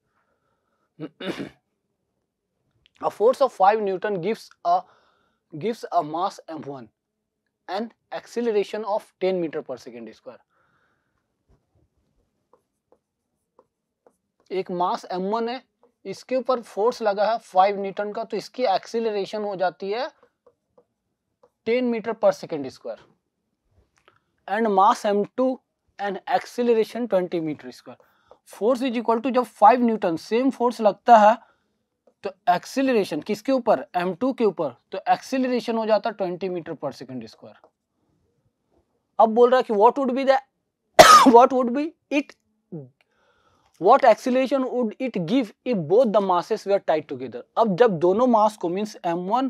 a force of five newton gives a gives a mass M one and acceleration of ten metre per second square एक mass M one है इसके ऊपर force लगा है फाइव न्यूटन का तो इसकी एक्सिलरेशन हो जाती है ten metre per second square and mass M two and acceleration twenty metre square force is equal to जब फाइव न्यूटन सेम फोर्स लगता है तो एक्सिलरेशन किसके ऊपर एम टू के ऊपर तो एक्सिलरेशन हो जाता है twenty metre per second square अब बोल रहा है कि what would be that would be it what acceleration would it give if both the masses were tied together अब जब दोनों मास को मीन्स वन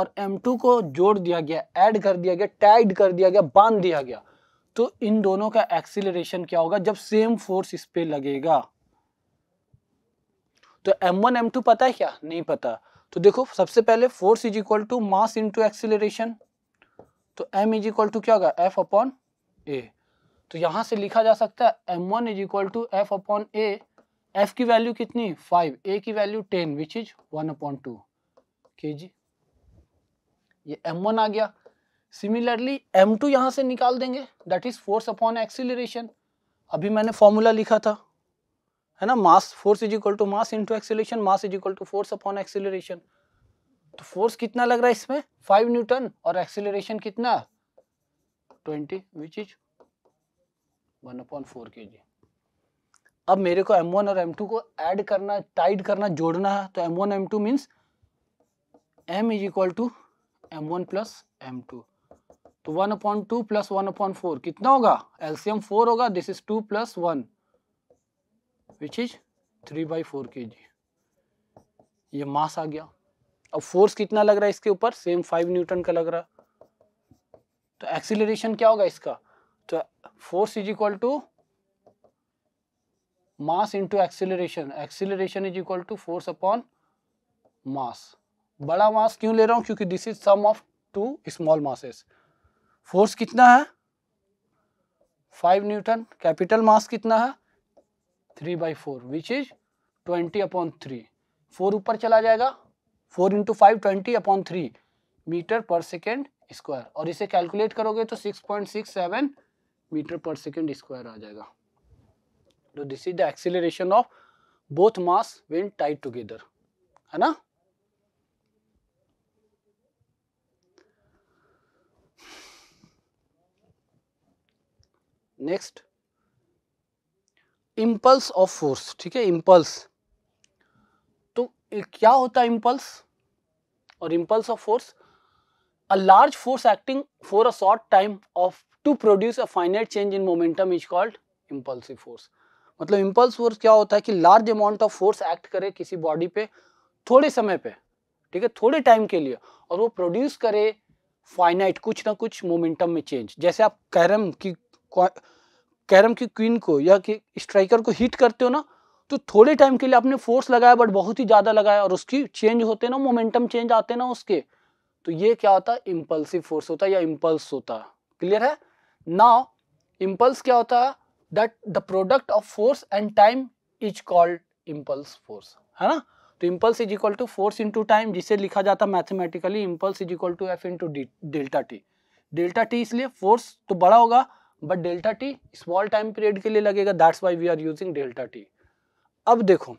और टू को जोड़ दिया गया एड कर दिया गया टाइड कर दिया गया बांध दिया गया तो इन दोनों का एक्सीलरेशन क्या होगा जब सेम फोर्स इस पे लगेगा तो एम वन एम टू पता है क्या नहीं पता तो देखो सबसे पहले force is equal to mass into acceleration तो एम इज इक्वल टू क्या होगा एफ अपॉन ए तो यहाँ से लिखा जा सकता है M one is equal to F upon A F की वैल्यू कितनी फाइव ए की value ten which is one upon two के जी ये एम वन आ गया सिमिलरली एम टू यहाँ से निकाल देंगे that is force upon acceleration अभी मैंने फॉर्मूला लिखा था है ना mass force is equal to mass into acceleration mass is equal to force upon acceleration तो फोर्स कितना लग रहा है इसमें फाइव न्यूटन और एक्सिलेशन कितना twenty which is one upon four के जी अब मेरे को M1 और M2 को ऐड करना टाइड करना जोड़ना है तो M1 M2 means M is equal to M one plus M two तो one upon two plus one upon four कितना होगा एल्सियम फोर होगा this is two plus one which is three by four के जी ये मास आ गया अब force कितना लग रहा है इसके ऊपर सेम फाइव न्यूटन का लग रहा तो एक्सिलेशन क्या होगा इसका तो force is equal to mass into acceleration acceleration is equal to force upon mass बड़ा मास क्यों ले रहा हूं क्योंकि this is sum of two small masses force कितना है फाइव न्यूटन कैपिटल मास कितना है three by four which is twenty upon three four ऊपर चला जाएगा four into five twenty upon three metre per second square और इसे calculate करोगे तो six point six seven metre per second square आ जाएगा तो this is the acceleration of both mass when tied together है ना नेक्स्ट इंपल्स ऑफ फोर्स ठीक है इंपल्स तो क्या होता है इंपल्स और impulse of force a large force acting for a short time of to produce a finite change in momentum is called impulsive force मतलब इम्पल्स फोर्स क्या होता है कि large amount of force act करे किसी body पे थोड़े समय पे ठीक है थोड़े टाइम के लिए और वो प्रोड्यूस करे फाइनाइट कुछ ना कुछ मोमेंटम में चेंज जैसे आप कैरम की कैरम की क्वीन को या कि स्ट्राइकर को हिट करते हो ना तो थोड़े टाइम के लिए आपने फोर्स लगाया बट बहुत ही ज़्यादा लगाया और उसकी चेंज होते ना मोमेंटम चेंज आते ना उसके तो ये क्या होता है इम्पल्सिव फोर्स होता है या इम्पल्स होता है क्लियर है नाउ impulse क्या होता है that the product of force and time is called impulse force है ना तो impulse is equal to force into time जिसे लिखा जाता mathematically impulse is equal to F into delta T delta T इसलिए फोर्स तो बड़ा होगा but delta T small time period के लिए लगेगा that's why we are using delta T अब देखो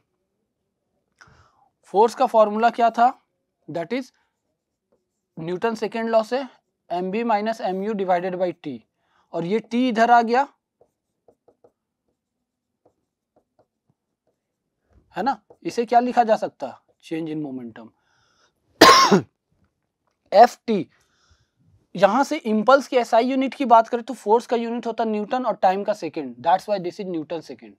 फोर्स का फॉर्मूला क्या था that is newton second law से M B minus M you divided by T और ये टी इधर आ गया है ना इसे क्या लिखा जा सकता change in momentum F T यहां से इंपल्स की एसआई यूनिट की बात करें तो फोर्स का यूनिट होता न्यूटन और टाइम का second that's why this is newton second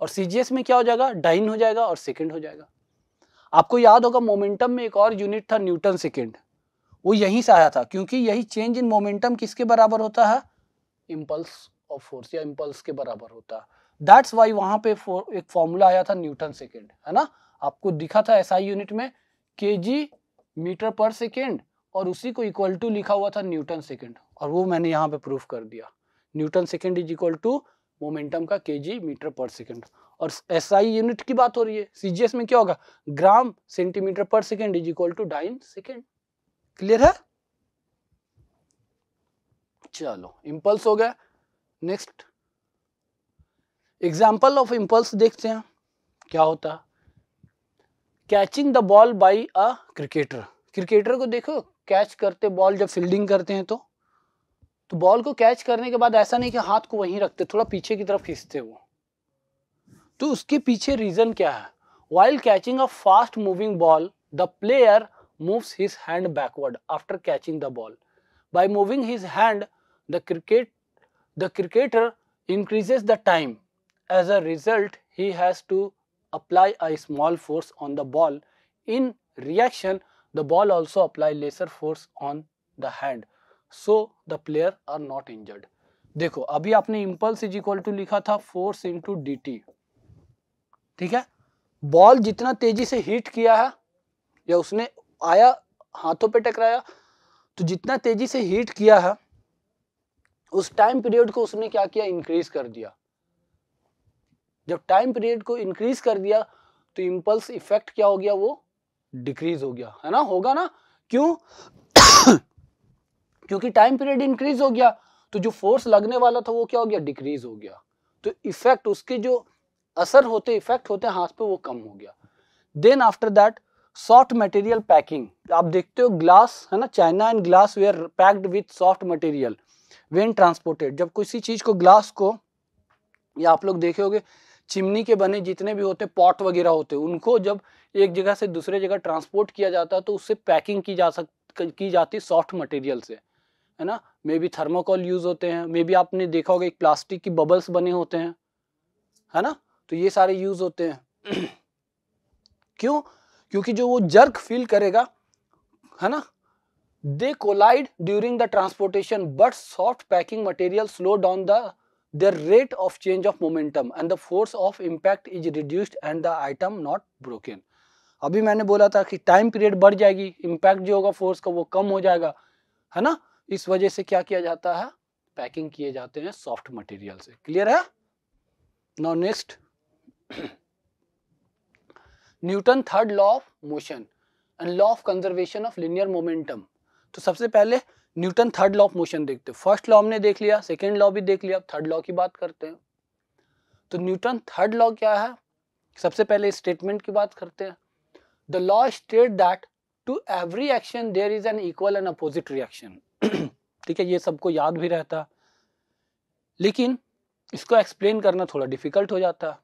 और सीजीएस में क्या हो जाएगा डाइन हो जाएगा और सेकेंड हो जाएगा आपको याद होगा मोमेंटम में एक और यूनिट था न्यूटन सेकेंड वो यहीं से आया था क्योंकि यही चेंज इन मोमेंटम किसके बराबर होता है इम्पल्स ऑफ फोर्स या इम्पल्स के बराबर होता दैट्स वाई वहां पे एक फॉर्मूला आया था न्यूटन सेकेंड है ना आपको दिखा था SI यूनिट में के मीटर पर सेकेंड और उसी को इक्वल टू लिखा हुआ था न्यूटन सेकेंड और वो मैंने यहाँ पे प्रूफ कर दिया newton second is equal to momentum का के मीटर पर सेकेंड और एस SI यूनिट की बात हो रही है सीजीएस में क्या होगा gram centimetre per second is equal to dyne second clear है चलो इंपल्स हो गया नेक्स्ट एग्जाम्पल ऑफ इंपल्स देखते हैं क्या होता है catching the ball by a cricketer cricketer को देखो कैच करते बॉल जब फील्डिंग करते हैं तो तो बॉल को कैच करने के बाद ऐसा नहीं कि हाथ को वहीं रखते थोड़ा पीछे की तरफ खींचते वो तो उसके पीछे रीजन क्या है while catching a fast moving ball the player moves his hand backward after catching the ball by moving his hand the cricket the cricketer increases the time as a result he has to apply a small force on the ball in reaction the ball also apply lesser force on the hand so the player are not injured देखो अभी आपने impulse is equal to लिखा था force into D ठीक है ball जितना तेजी से हिट किया है या उसने आया हाथों पे टकराया तो जितना तेजी से हिट किया है उस टाइम पीरियड को उसने क्या किया इंक्रीज कर दिया जब टाइम पीरियड को इंक्रीज कर दिया तो इम्पल्स इफेक्ट क्या हो गया वो डिक्रीज हो गया है ना होगा ना क्यों क्योंकि टाइम पीरियड इंक्रीज हो गया तो जो फोर्स लगने वाला था वो क्या हो गया डिक्रीज हो गया तो इफेक्ट उसके जो असर होते इफेक्ट होते हाथ पे वो कम हो गया then after that soft material packing आप देखते हो ग्लास है ना china and glassware are packed with soft material when transported जब किसी चीज़ को ग्लास को या आप लोग देखे होगे चिमनी के बने जितने भी होते पॉट वगैरह होते उनको जब एक जगह से दूसरे जगह ट्रांसपोर्ट किया जाता है तो उससे पैकिंग की जा सक की जाती सॉफ्ट मटेरियल से है ना मे बी थर्मोकॉल यूज होते हैं मे बी आपने देखा होगा एक प्लास्टिक की बबल्स बने होते हैं है ना तो ये सारे यूज होते हैं क्यों क्योंकि जो वो जर्क फील करेगा है ना They collide during the transportation but soft packing material slow down the their rate of change of momentum and the force of impact is reduced and the item not broken. अभी मैंने बोला था कि time period बढ़ जाएगी impact जो होगा force का वो कम हो जाएगा है ना इस वजह से क्या किया जाता है पैकिंग किए जाते हैं सॉफ्ट मटेरियल से क्लियर है now next Newton third law of motion and law of conservation of linear momentum तो सबसे पहले Newton third law of motion देखते हैं फर्स्ट लॉ हमने देख लिया सेकेंड लॉ भी देख लिया अब थर्ड लॉ की बात करते हैं तो न्यूटन थर्ड लॉ क्या है सबसे पहले स्टेटमेंट की बात करते हैं the law state that to every action there is an equal and opposite reaction ठीक है ये सबको याद भी रहता लेकिन इसको एक्सप्लेन करना थोड़ा डिफिकल्ट हो जाता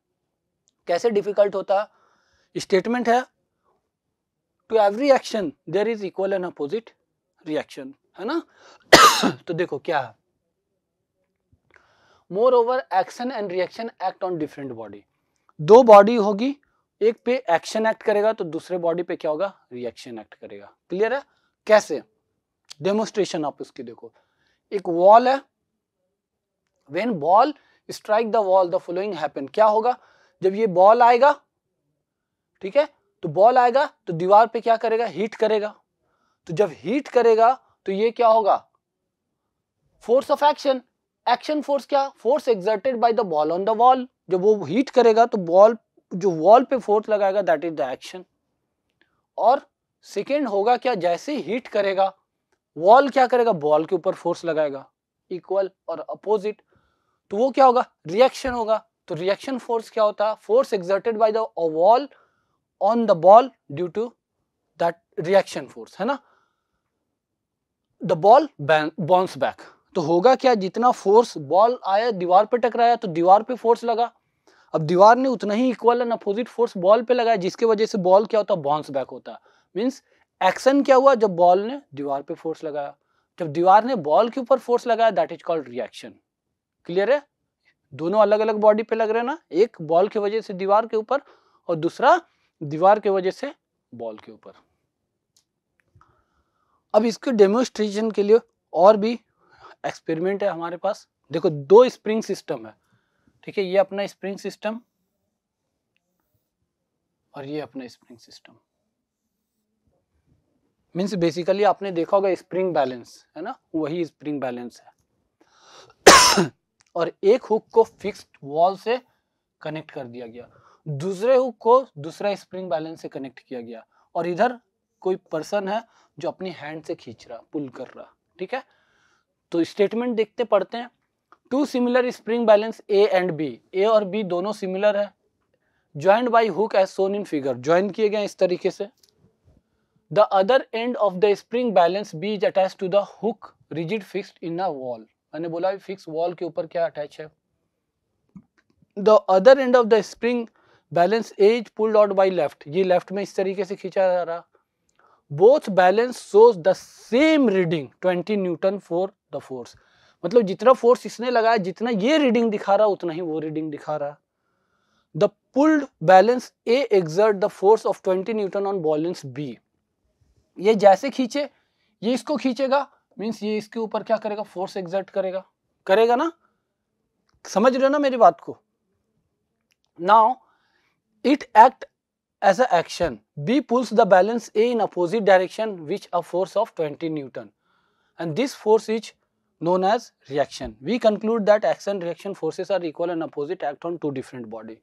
कैसे डिफिकल्ट होता स्टेटमेंट है to every action there is equal and opposite reaction है ना तो देखो क्या है moreover action and reaction act on different body दो बॉडी होगी एक पे एक्शन एक्ट करेगा तो दूसरे बॉडी पे क्या होगा रिएक्शन एक्ट करेगा क्लियर है कैसे डेमोस्ट्रेशन आप उसकी देखो एक वॉल है when ball strike the wall the following happen क्या होगा जब ये बॉल आएगा ठीक है तो बॉल आएगा तो दीवार पे क्या करेगा हीट करेगा तो जब हीट करेगा तो ये क्या होगा force of action action force क्या force exerted by the ball on the wall जब वो हीट करेगा तो बॉल जो वॉल पे फोर्स लगाएगा दैट इज द एक्शन और सेकेंड होगा क्या जैसे हीट करेगा वॉल क्या करेगा बॉल के ऊपर फोर्स लगाएगा इक्वल और अपोजिट तो वो क्या होगा रिएक्शन होगा तो रिएक्शन फोर्स क्या होता है force exerted by the wall on the ball due to that reaction force है ना द बॉल बाउंस बैक तो होगा क्या जितना फोर्स बॉल आया दीवार पे टकराया तो दीवार पे फोर्स लगा अब दीवार ने उतना ही equal and opposite force ball पे लगाया जिसके वजह से बॉल क्या होता है बाउंस बैक होता मीन्स एक्शन क्या हुआ जब बॉल ने दीवार पे फोर्स लगाया जब दीवार ने बॉल के ऊपर फोर्स लगाया that is called reaction clear है दोनों अलग अलग बॉडी पे लग रहे हैं ना एक बॉल की वजह से दीवार के ऊपर और दूसरा दीवार की वजह से बॉल के ऊपर अब इसके डेमोस्ट्रेशन के लिए और भी एक्सपेरिमेंट है हमारे पास देखो दो स्प्रिंग सिस्टम है ठीक है ये अपना स्प्रिंग सिस्टम और ये अपना स्प्रिंग सिस्टम मीन्स बेसिकली आपने देखा होगा स्प्रिंग बैलेंस है ना वही स्प्रिंग बैलेंस है और एक हुक को फिक्स्ड वॉल से कनेक्ट कर दिया गया दूसरे हुक को दूसरा स्प्रिंग बैलेंस से कनेक्ट किया गया और इधर कोई पर्सन है जो अपनी हैंड से खींच रहा पुल कर रहा ठीक है तो स्टेटमेंट देखते पढ़ते हैं two similar spring balance A and B A और बी दोनों सिमिलर है joint by hook as shown in figure join किए गए इस तरीके से the other end of the spring balance B is attach to the hook rigid fixed in a wall मैंने बोला फिक्स वॉल के ऊपर क्या अटैच है the other end of the spring balance A is pulled out by left ये left में इस तरीके से खींचा जा रहा both balance shows the same reading 20 newton for the force मतलब जितना फोर्स इसने लगाया जितना ये रीडिंग दिखा रहा उतना ही वो रीडिंग दिखा रहा the pulled balance A exert the force of 20 newton on balance B ये जैसे खींचे ये इसको खींचेगा मीन्स ये इसके ऊपर क्या करेगा फोर्स एग्जर्ट करेगा करेगा ना समझ रहे हो ना मेरी बात को now it act as a action B pulls the balance A in opposite direction which a force of twenty newton and this force is known as reaction we conclude that action reaction forces are equal and opposite act on two different body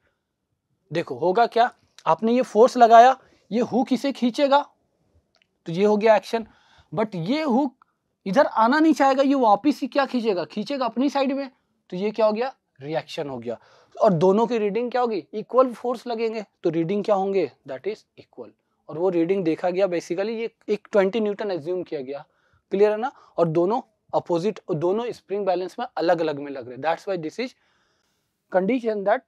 देखो होगा क्या आपने ये force लगाया ये hook इसे खींचेगा तो ये हो गया एक्शन बट ये हुक इधर आना नहीं चाहेगा ये वापिस ही क्या खींचेगा खींचेगा अपनी साइड में तो ये क्या हो गया रिएक्शन हो गया और दोनों की रीडिंग क्या होगी इक्वल फोर्स लगेंगे तो रीडिंग क्या होंगे दैट इज इक्वल और वो रीडिंग देखा गया बेसिकली ये एक 20 न्यूटन एज्यूम किया गया क्लियर है ना और दोनों अपोजिट दोनों स्प्रिंग बैलेंस में अलग अलग में लग रहे that's why this is condition that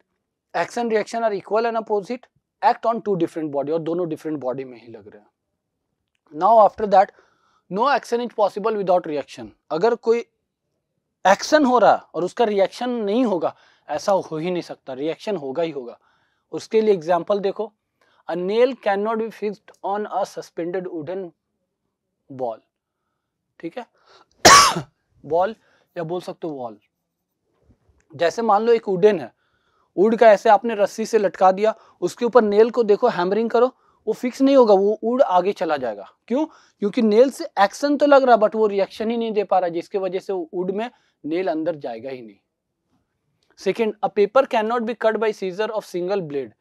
action reaction are equal and opposite act on two different body और दोनों डिफरेंट बॉडी में ही लग रहे हैं now after that no action is possible without reaction अगर कोई एक्शन हो रहा और उसका रिएक्शन नहीं होगा ऐसा हो ही नहीं सकता रिएक्शन होगा ही होगा उसके लिए एग्जाम्पल देखो a nail can not be fix on a suspended wooden ball ठीक है बॉल या बोल सकते हो वॉल जैसे मान लो एक वुडन है उड का ऐसे आपने रस्सी से लटका दिया उसके ऊपर नेल को देखो हैमरिंग करो वो फिक्स नहीं होगा वो उड़ आगे चला जाएगा क्यों क्योंकि नेल से एक्शन तो लग रहा बट वो रिएक्शन ही नहीं दे पा रहा जिसके वजह से उड़ में नेल अंदर जाएगा ही नहीं second a paper can not be cut by scissor of single blade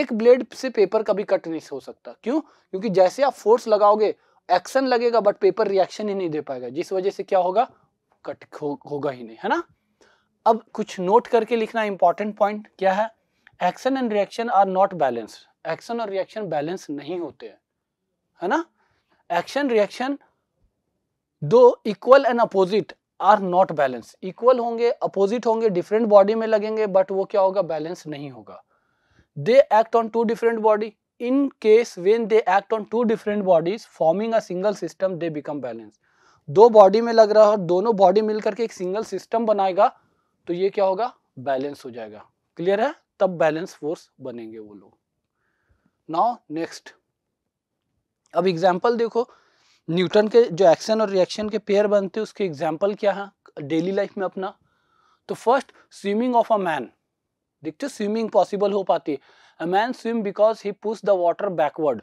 एक ब्लेड से पेपर कभी कट नहीं हो सकता क्यों क्योंकि जैसे आप फोर्स लगाओगे एक्शन लगेगा बट पेपर रिएक्शन ही नहीं दे पाएगा जिस वजह से क्या होगा कट हो, होगा ही नहीं है ना अब कुछ नोट करके लिखना इंपॉर्टेंट पॉइंट क्या है action and reaction are not balanced action और रिएक्शन बैलेंस नहीं होते हैं है ना एक्शन रिएक्शन दो equal and opposite are not balance equal होंगे अपोजिट होंगे डिफरेंट बॉडी में लगेंगे बट वो क्या होगा बैलेंस नहीं होगा they act on two different body in case when they act on two different bodies forming a single system they become balance दो बॉडी में लग रहा है और दोनों बॉडी मिलकर के एक सिंगल सिस्टम बनाएगा तो ये क्या होगा बैलेंस हो जाएगा क्लियर है तब बैलेंस फोर्स बनेंगे वो लोग नाउ नेक्स्ट अब एग्जाम्पल देखो न्यूटन के जो एक्शन और रिएक्शन के पेयर बनते हैं उसके एग्जाम्पल क्या है डेली लाइफ में अपना तो first swimming of a man देखते स्विमिंग पॉसिबल हो पाती है a man swim because he push the water backward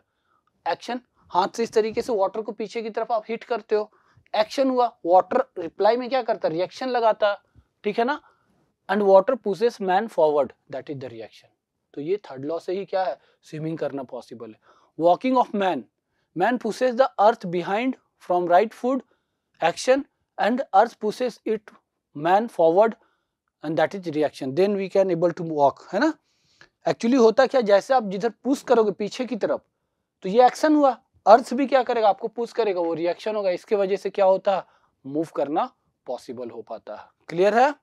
action हाथ से इस तरीके से वाटर को पीछे की तरफ आप हिट करते हो एक्शन हुआ वाटर रिप्लाई में क्या करता रिएक्शन लगाता ठीक है ना and water pushes man forward that is the reaction तो ये थर्ड लॉ से ही क्या है स्विमिंग करना पॉसिबल है walking of man Man pushes the earth behind from right foot action and earth pushes it man forward and that is reaction. Then we can able to walk है ना actually होता क्या जैसे आप जिधर push करोगे पीछे की तरफ तो ये एक्शन हुआ अर्थ भी क्या करेगा आपको पुश करेगा वो रिएक्शन होगा इसके वजह से क्या होता मूव करना पॉसिबल हो पाता है क्लियर है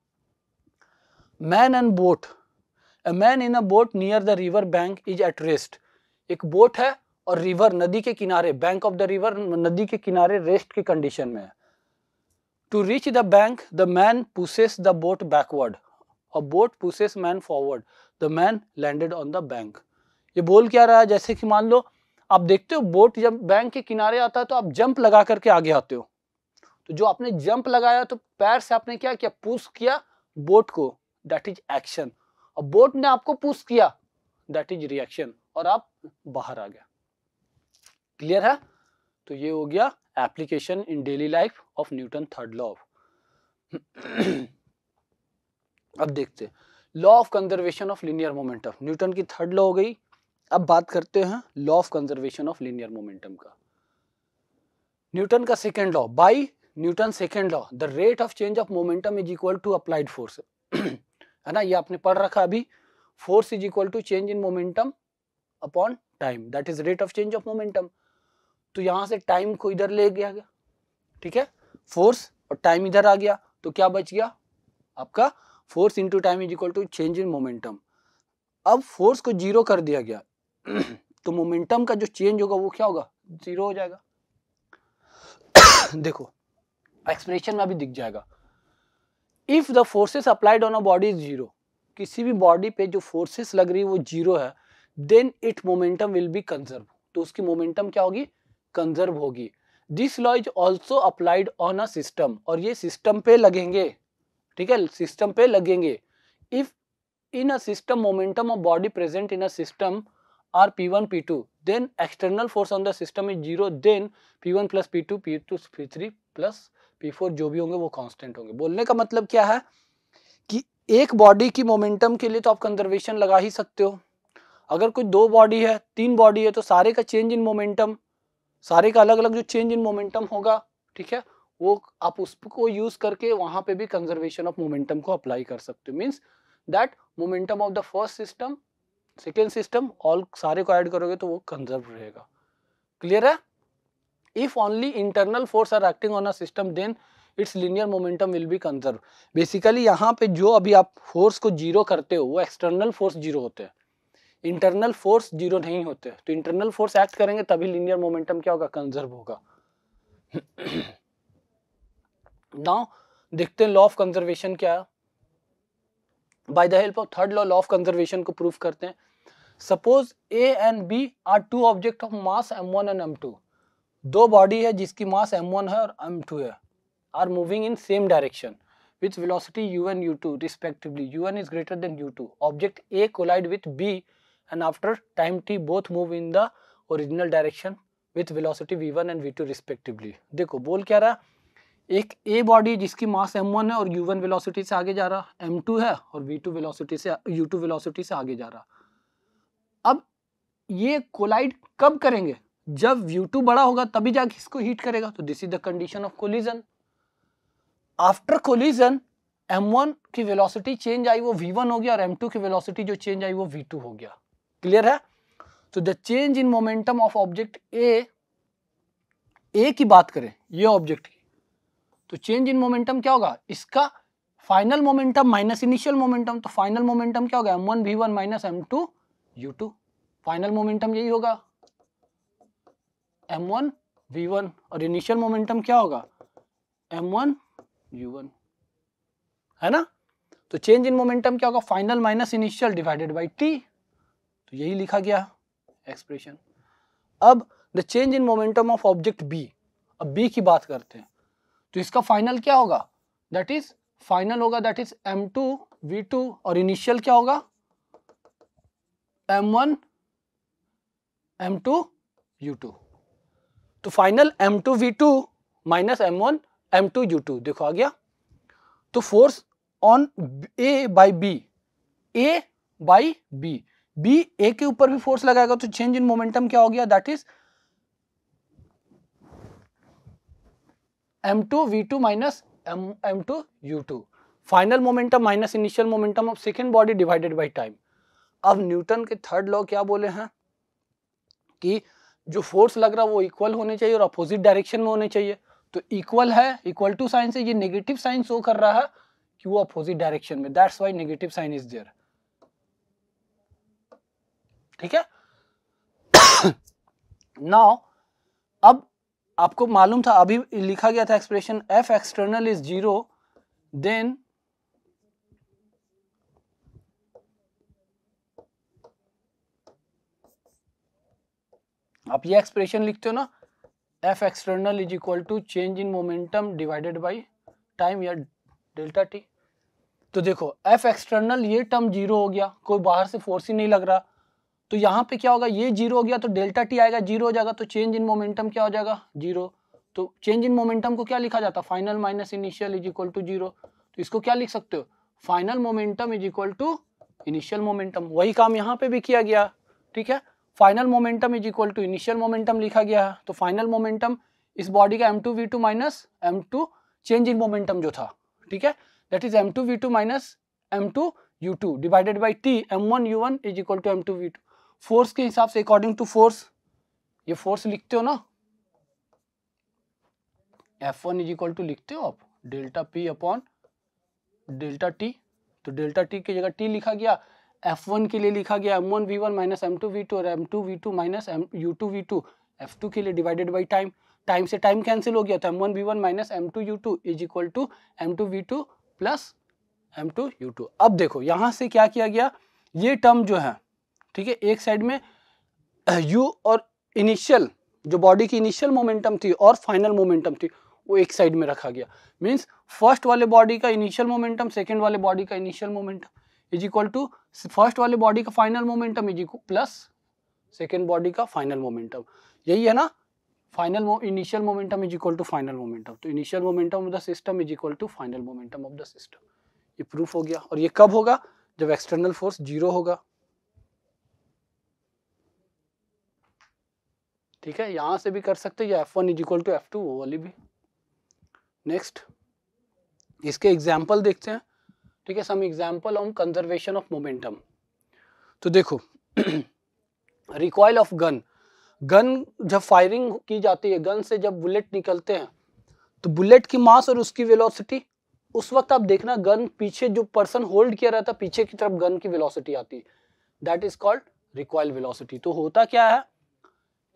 man and boat a man in a boat near the river bank is at rest एक बोट है और रिवर नदी के किनारे बैंक ऑफ द रिवर नदी के किनारे रेस्ट के कंडीशन में है to reach the bank the man pushes the boat backward और boat pushes man forward the man landed on the bank ये बोल क्या रहा है जैसे कि मान लो आप देखते हो बोट जब बैंक के किनारे आता है तो आप जंप लगा करके आगे आते हो तो जो आपने जंप लगाया तो पैर से आपने क्या किया पुश किया बोट को दैट इज एक्शन और बोट ने आपको पुश किया दैट इज रिएक्शन और आप बाहर आ गया क्लियर है तो ये हो गया application in daily life of Newton third law of अब देखते law of conservation of linear momentum Newton की थर्ड लॉ हो गई अब बात करते हैं law of conservation of linear momentum का न्यूटन का second law by Newton second law the rate of change of momentum is equal to applied force है ना ये आपने पढ़ रखा अभी force is equal to change in momentum upon time that is rate of change of momentum तो यहां से टाइम को इधर ले गया गया ठीक है फोर्स और टाइम इधर आ गया तो क्या बच गया आपका force into time is equal to change in momentum अब फोर्स को जीरो कर दिया गया तो मोमेंटम का जो चेंज होगा वो क्या होगा जीरो हो जाएगा देखो एक्सप्रेशन में अभी दिख जाएगा if the forces applied on a body is zero किसी भी बॉडी पे जो फोर्सेस लग रही है वो जीरो है then it momentum will be conserve तो उसकी मोमेंटम क्या होगी कंजर्व होगी this law is also applied on a system और ये सिस्टम पे लगेंगे ठीक है सिस्टम पे लगेंगे if in a system momentum of body present in a system are P one P two then external force on the system is zero then P one plus P two P two P three plus P four जो भी होंगे वो constant होंगे बोलने का मतलब क्या है कि एक बॉडी की मोमेंटम के लिए तो आप कंजर्वेशन लगा ही सकते हो अगर कोई दो बॉडी है तीन बॉडी है तो सारे का चेंज इन मोमेंटम सारे का अलग अलग जो चेंज इन मोमेंटम होगा ठीक है वो आप उसको यूज करके वहां पे भी कंजर्वेशन ऑफ मोमेंटम को अप्लाई कर सकते हो means that momentum of the first system second system all सारे को ऐड करोगे तो वो कंजर्व रहेगा क्लियर है if only internal force are acting on a system then its linear momentum will be conserve basically यहाँ पे जो अभी आप फोर्स को जीरो करते हो वो एक्सटर्नल फोर्स जीरो होते हैं इंटरनल फोर्स जीरो नहीं होते तो इंटरनल फोर्स एक्ट करेंगे तभी लिनियर मोमेंटम क्या होगा कंजर्व होगा नाउ देखते हैं लॉ ऑफ कंजर्वेशन क्या है by the help of third law law of conservation को प्रूफ करते हैं suppose A and B are two object of mass M one and M two दो बॉडी है जिसकी मास एम वन है और एम टू है are moving in same direction with velocity U N U two respectively U N is greater than U two object A collide with B and after time t both move in the original direction with velocity v1 and v2 respectively. देखो बोल क्या रहा एक a body जिसकी मास m1 है और u1 velocity से आगे जा रहा m2 है और v2 वेलोसिटी से u2 वेलोसिटी से आगे जा रहा अब ये कोलाइड कब करेंगे जब u2 बड़ा होगा तभी जाके इसको हीट करेगा तो this is the condition of collision after collision m1 की वेलोसिटी चेंज आई वो v1 हो गया और m2 की वेलोसिटी जो चेंज आई वो v2 हो गया क्लियर है तो the change in momentum of object A A की बात करें ये ऑब्जेक्ट की तो चेंज इन मोमेंटम क्या होगा इसका final momentum minus initial momentum तो फाइनल मोमेंटम क्या होगा M one V one minus M two U two final momentum यही होगा एम वन वी वन और इनिशियल मोमेंटम क्या होगा एम वन यू वन है ना तो चेंज इन मोमेंटम क्या होगा final minus initial divided by T तो यही लिखा गया एक्सप्रेशन अब the change in momentum of object B अब बी की बात करते हैं तो इसका फाइनल क्या होगा दैट इज फाइनल होगा that is M two V two और इनिशियल क्या होगा M one M two U two तो final M two V two minus M one M two U two देखो आ गया तो force on A by B A by B B A के ऊपर भी फोर्स लगाएगा तो चेंज इन मोमेंटम क्या हो गया that is M two V two minus M M two U two final momentum minus initial momentum of second body divided by time अब Newton के थर्ड लॉ क्या बोले हैं कि जो फोर्स लग रहा है वो इक्वल होने चाहिए और अपोजिट डायरेक्शन में होने चाहिए तो इक्वल है इक्वल टू साइन से ये नेगेटिव साइन शो कर रहा है कि वो अपोजिट डायरेक्शन में that's why negative sign is there ठीक है नाउ अब आपको मालूम था अभी लिखा गया था expression F external is zero then आप ये एक्सप्रेशन लिखते हो ना F external is equal to change in momentum divided by time या डेल्टा टी तो देखो एफ एक्सटर्नल ये टर्म जीरो हो गया कोई बाहर से फोर्स ही नहीं लग रहा तो यहाँ पे क्या होगा ये जीरो हो गया तो डेल्टा टी आएगा जीरो हो जाएगा तो चेंज इन मोमेंटम क्या हो जाएगा जीरो तो चेंज इन मोमेंटम को क्या लिखा जाता है final minus initial is equal to zero तो इसको क्या लिख सकते हो final momentum is equal to initial momentum वही काम यहाँ पे भी किया गया ठीक है final momentum is equal to initial momentum लिखा गया तो फाइनल मोमेंटम इस बॉडी का M two V two minus M two change in momentum जो था ठीक है that is M two V two minus M two U two divided by T M one U one is equal to M two V two force के हिसाब से according to force ये force लिखते हो ना F one is equal to लिखते हो आप delta P upon delta T तो डेल्टा टी की जगह टी लिखा गया एफ वन के लिए लिखा गया M one V one minus M two V two और M two V two minus M U two V two F two के लिए डिवाइडेड बाई टाइम टाइम से टाइम कैंसिल हो गया तो M one V one minus M two U two is equal to M two V two plus M two U two अब देखो यहाँ से क्या किया गया ये टर्म जो है ठीक है एक साइड में यू और इनिशियल जो बॉडी की इनिशियल मोमेंटम थी और फाइनल मोमेंटम थी वो एक साइड में रखा गया मीन्स फर्स्ट वाले बॉडी का इनिशियल मोमेंटम सेकेंड वाले बॉडी का initial momentum is equal to first वाले बॉडी का final momentum is equal plus second body का फाइनल मोमेंटम यही है ना final initial momentum is equal to final momentum तो initial momentum of the system is equal to final momentum of the system ये proof हो गया और ये कब होगा जब एक्सटर्नल फोर्स जीरो होगा ठीक है यहाँ से भी कर सकते हो या F one is equal to F two वो वाली भी नेक्स्ट इसके एग्जाम्पल देखते हैं ठीक है some example on conservation of momentum तो देखो रिकॉयल ऑफ गन गन जब फायरिंग की जाती है गन से जब बुलेट निकलते हैं तो बुलेट की मास और उसकी वेलोसिटी उस वक्त आप देखना गन पीछे जो पर्सन होल्ड किया रहता है पीछे की तरफ गन की वेलोसिटी आती है that is called recoil velocity तो होता क्या है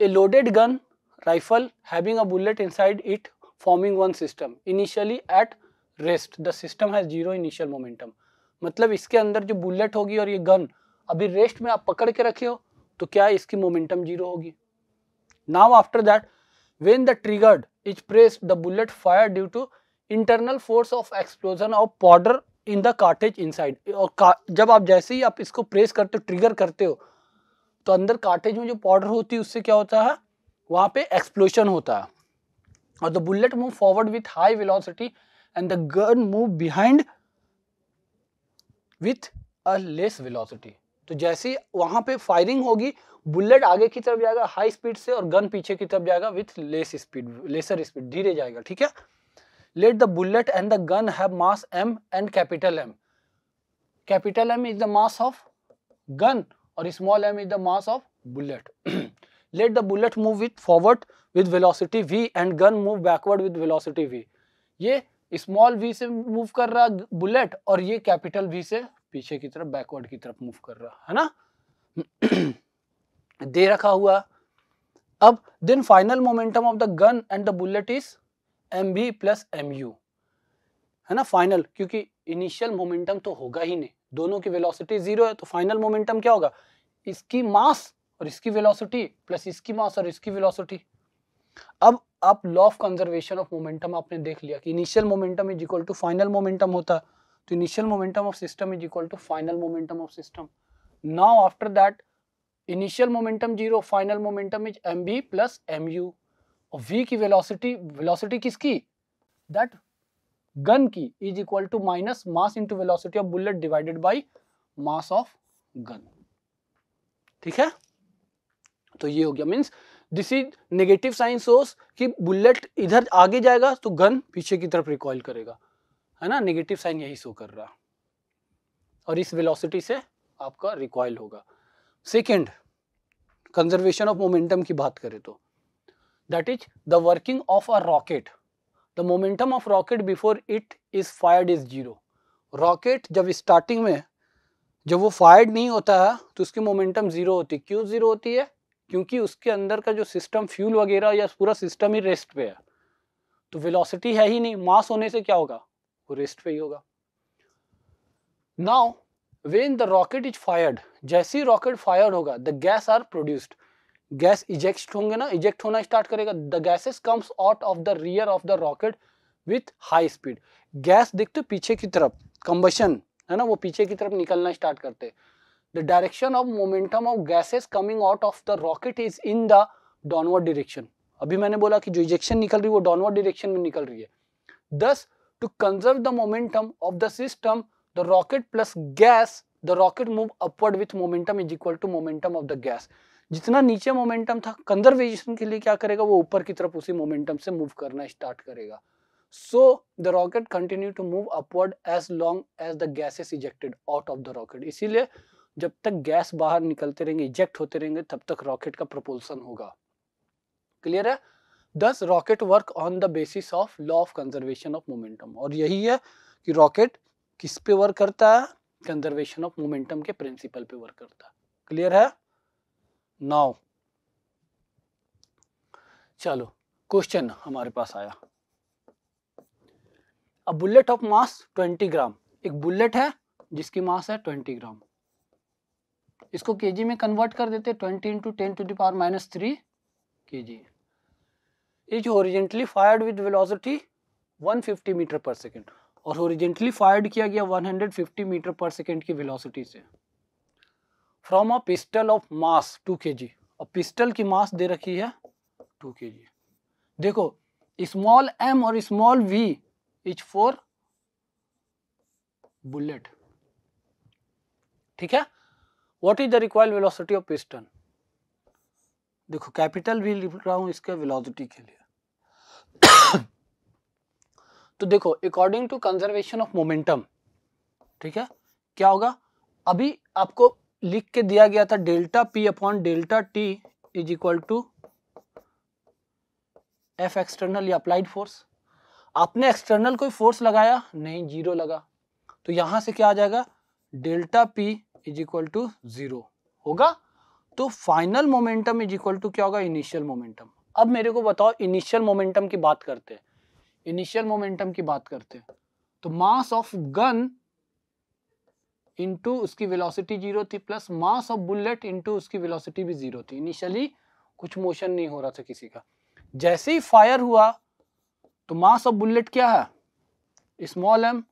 a loaded gun rifle having a bullet inside it forming one system initially at rest the system has zero initial momentum मतलब इसके अंदर जो बुलेट होगी और ये गन अभी रेस्ट में आप पकड़ के रखे हो तो क्या इसकी मोमेंटम जीरो होगी now after that when the triggered is press the bullet fire due to internal force of explosion of powder in the cartridge inside जब आप जैसे ही आप इसको प्रेस करते हो ट्रिगर करते हो तो अंदर कार्टेज में जो पाउडर होती है उससे क्या होता है वहाँ पे एक्सप्लोशन होता है और the bullet move forward with high velocity and the gun move behind with a less velocity तो जैसी वहाँ पे फायरिंग होगी बुलेट आगे की तरफ जाएगा हाई स्पीड से और गन पीछे की तरफ जाएगा with less speed lesser speed धीरे जाएगा ठीक है let the bullet and the gun have mass M and capital M capital M is the mass of gun और small m is the mass of bullet let the bullet move with forward with velocity V and gun move backward with velocity V ये small v से move कर रहा bullet और ये capital V से पीछे की तरफ बैकवर्ड की तरफ मूव कर रहा है ना दे रखा हुआ अब then final momentum of the gun and the bullet is M B plus M you है ना फाइनल क्योंकि इनिशियल मोमेंटम तो होगा ही नहीं दोनों की वेलोसिटी जीरो है तो फाइनल मोमेंटम क्या होगा इसकी मास और इसकी वेलोसिटी प्लस इसकी मास और इसकी वेलोसिटी अब आप law of conservation of momentum आपने देख लिया कि initial momentum is equal to final momentum होता है तो initial momentum of system is equal to final momentum of system now after that initial momentum zero final momentum is M B plus M U और V की velocity velocity किसकी that gun की is equal to minus mass into velocity of bullet divided by mass of gun ठीक है तो ये हो गया means this is negative sign source कि बुलेट इधर आगे जाएगा तो गन पीछे की तरफ रिकॉइल करेगा है ना नेगेटिव साइन यही शो कर रहा और इस वेलोसिटी से आपका रिकॉयल होगा सेकेंड कंजर्वेशन ऑफ मोमेंटम की बात करें तो that is the working of a rocket the momentum of rocket before it is fired is zero rocket जब स्टार्टिंग में जब वो फायर्ड नहीं होता है तो उसकी मोमेंटम ज़ीरो होती है क्यों ज़ीरो होती है क्योंकि उसके अंदर का जो सिस्टम फ्यूल वगैरह या पूरा सिस्टम ही रेस्ट पे है तो वेलोसिटी है ही नहीं मास होने से क्या होगा वो रेस्ट पे ही होगा now when the rocket is fired जैसे ही रॉकेट फायर्ड होगा the gas are produced gas eject होंगे ना इजेक्ट होना स्टार्ट करेगा the gases comes out of the rear of the rocket with high speed gas देखते पीछे की तरफ कंबशन है ना वो पीछे की तरफ निकलना स्टार्ट करते the direction of momentum of gases coming out of the rocket is in the downward direction अभी मैंने बोला कि जो इजेक्शन निकल रही है वो डाउनवर्ड डिरेक्शन में निकल रही है thus to conserve the momentum of the system the rocket plus gas the rocket move upward with momentum is equal to momentum of the gas जितना नीचे मोमेंटम था कंजर्वेशन के लिए क्या करेगा वो ऊपर की तरफ उसी मोमेंटम से मूव करना स्टार्ट करेगा so the rocket continue to move upward as long as the gas is ejected out of the rocket इसीलिए जब तक गैस बाहर निकलते रहेंगे इजेक्ट होते रहेंगे तब तक रॉकेट का प्रपोल्सन होगा क्लियर है thus rocket work on the basis of law of conservation of momentum और यही है कि रॉकेट किस पे वर्क करता है कंजर्वेशन ऑफ मोमेंटम के प्रिंसिपल पे वर्क करता है क्लियर है नाउ चलो क्वेश्चन हमारे पास आया अ बुलेट ऑफ मास 20 ग्राम एक बुलेट है जिसकी मास है 20 ग्राम इसको केजी में कन्वर्ट कर देते 20 into ten to the power minus three k g is horizontally fired with velocity 150 metre per second और ओरिजेंटली फायर्ड किया गया 150 मीटर पर सेकेंड की वेलोसिटी से from a pistol of mass two के जी और पिस्टल की मास दे रखी है टू के जी देखो स्मॉल एम और small v is for bullet ठीक है what is the required velocity of piston देखो कैपिटल भी लिख रहा हूं इसके वेलोसिटी के लिए तो देखो according to conservation of momentum ठीक है क्या होगा अभी आपको लिख के दिया गया था delta P upon delta t is equal to f external या अप्लाइड फोर्स आपने एक्सटर्नल कोई फोर्स लगाया नहीं जीरो लगा तो यहां से क्या आ जाएगा delta p is equal to zero होगा तो final momentum is equal to क्या होगा इनिशियल मोमेंटम अब मेरे को बताओ इनिशियल मोमेंटम की बात करते हैं इनिशियल मोमेंटम की बात करते हैं तो मास ऑफ गन इंटू उसकी वेलोसिटी जीरो थी plus mass of bullet into उसकी वेलोसिटी भी जीरो थी इनिशियली कुछ मोशन नहीं हो रहा था किसी का जैसे ही फायर हुआ तो मास ऑफ बुलेट क्या है स्मॉल एम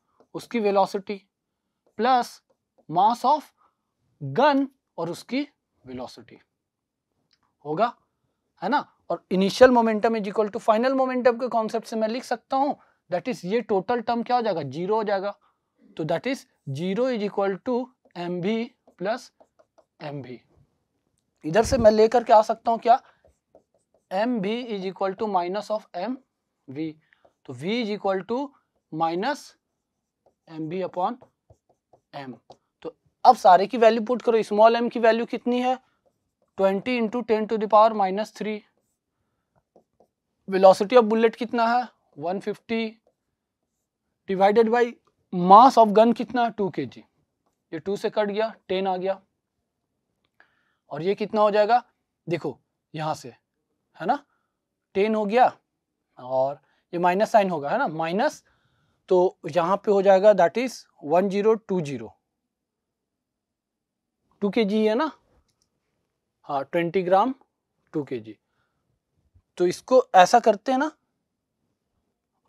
उसकी velocity plus mass of gun और उसकी वेलोसिटी होगा है ना और initial momentum is equal to final momentum के कॉन्सेप्ट से मैं लिख सकता हूं दैट इज ये टोटल टर्म क्या हो जाएगा जीरो हो जाएगा तो that is zero is equal to m B plus m b इधर से मैं लेकर के आ सकता हूं क्या m B is equal to minus of m v तो v is equal to minus m b upon m तो अब सारे की वैल्यू पुट करो स्मॉल एम की वैल्यू कितनी है twenty into ten to the power minus three velocity of bullet कितना है 150 divided by mass of gun कितना टू के जी ये टू से कट गया टेन आ गया और ये कितना हो जाएगा देखो यहां से है ना टेन हो गया और ये माइनस साइन होगा है ना माइनस तो यहां पे हो जाएगा that is one zero two zero two के जी है ना हाँ ट्वेंटी ग्राम टू के जी तो इसको ऐसा करते हैं ना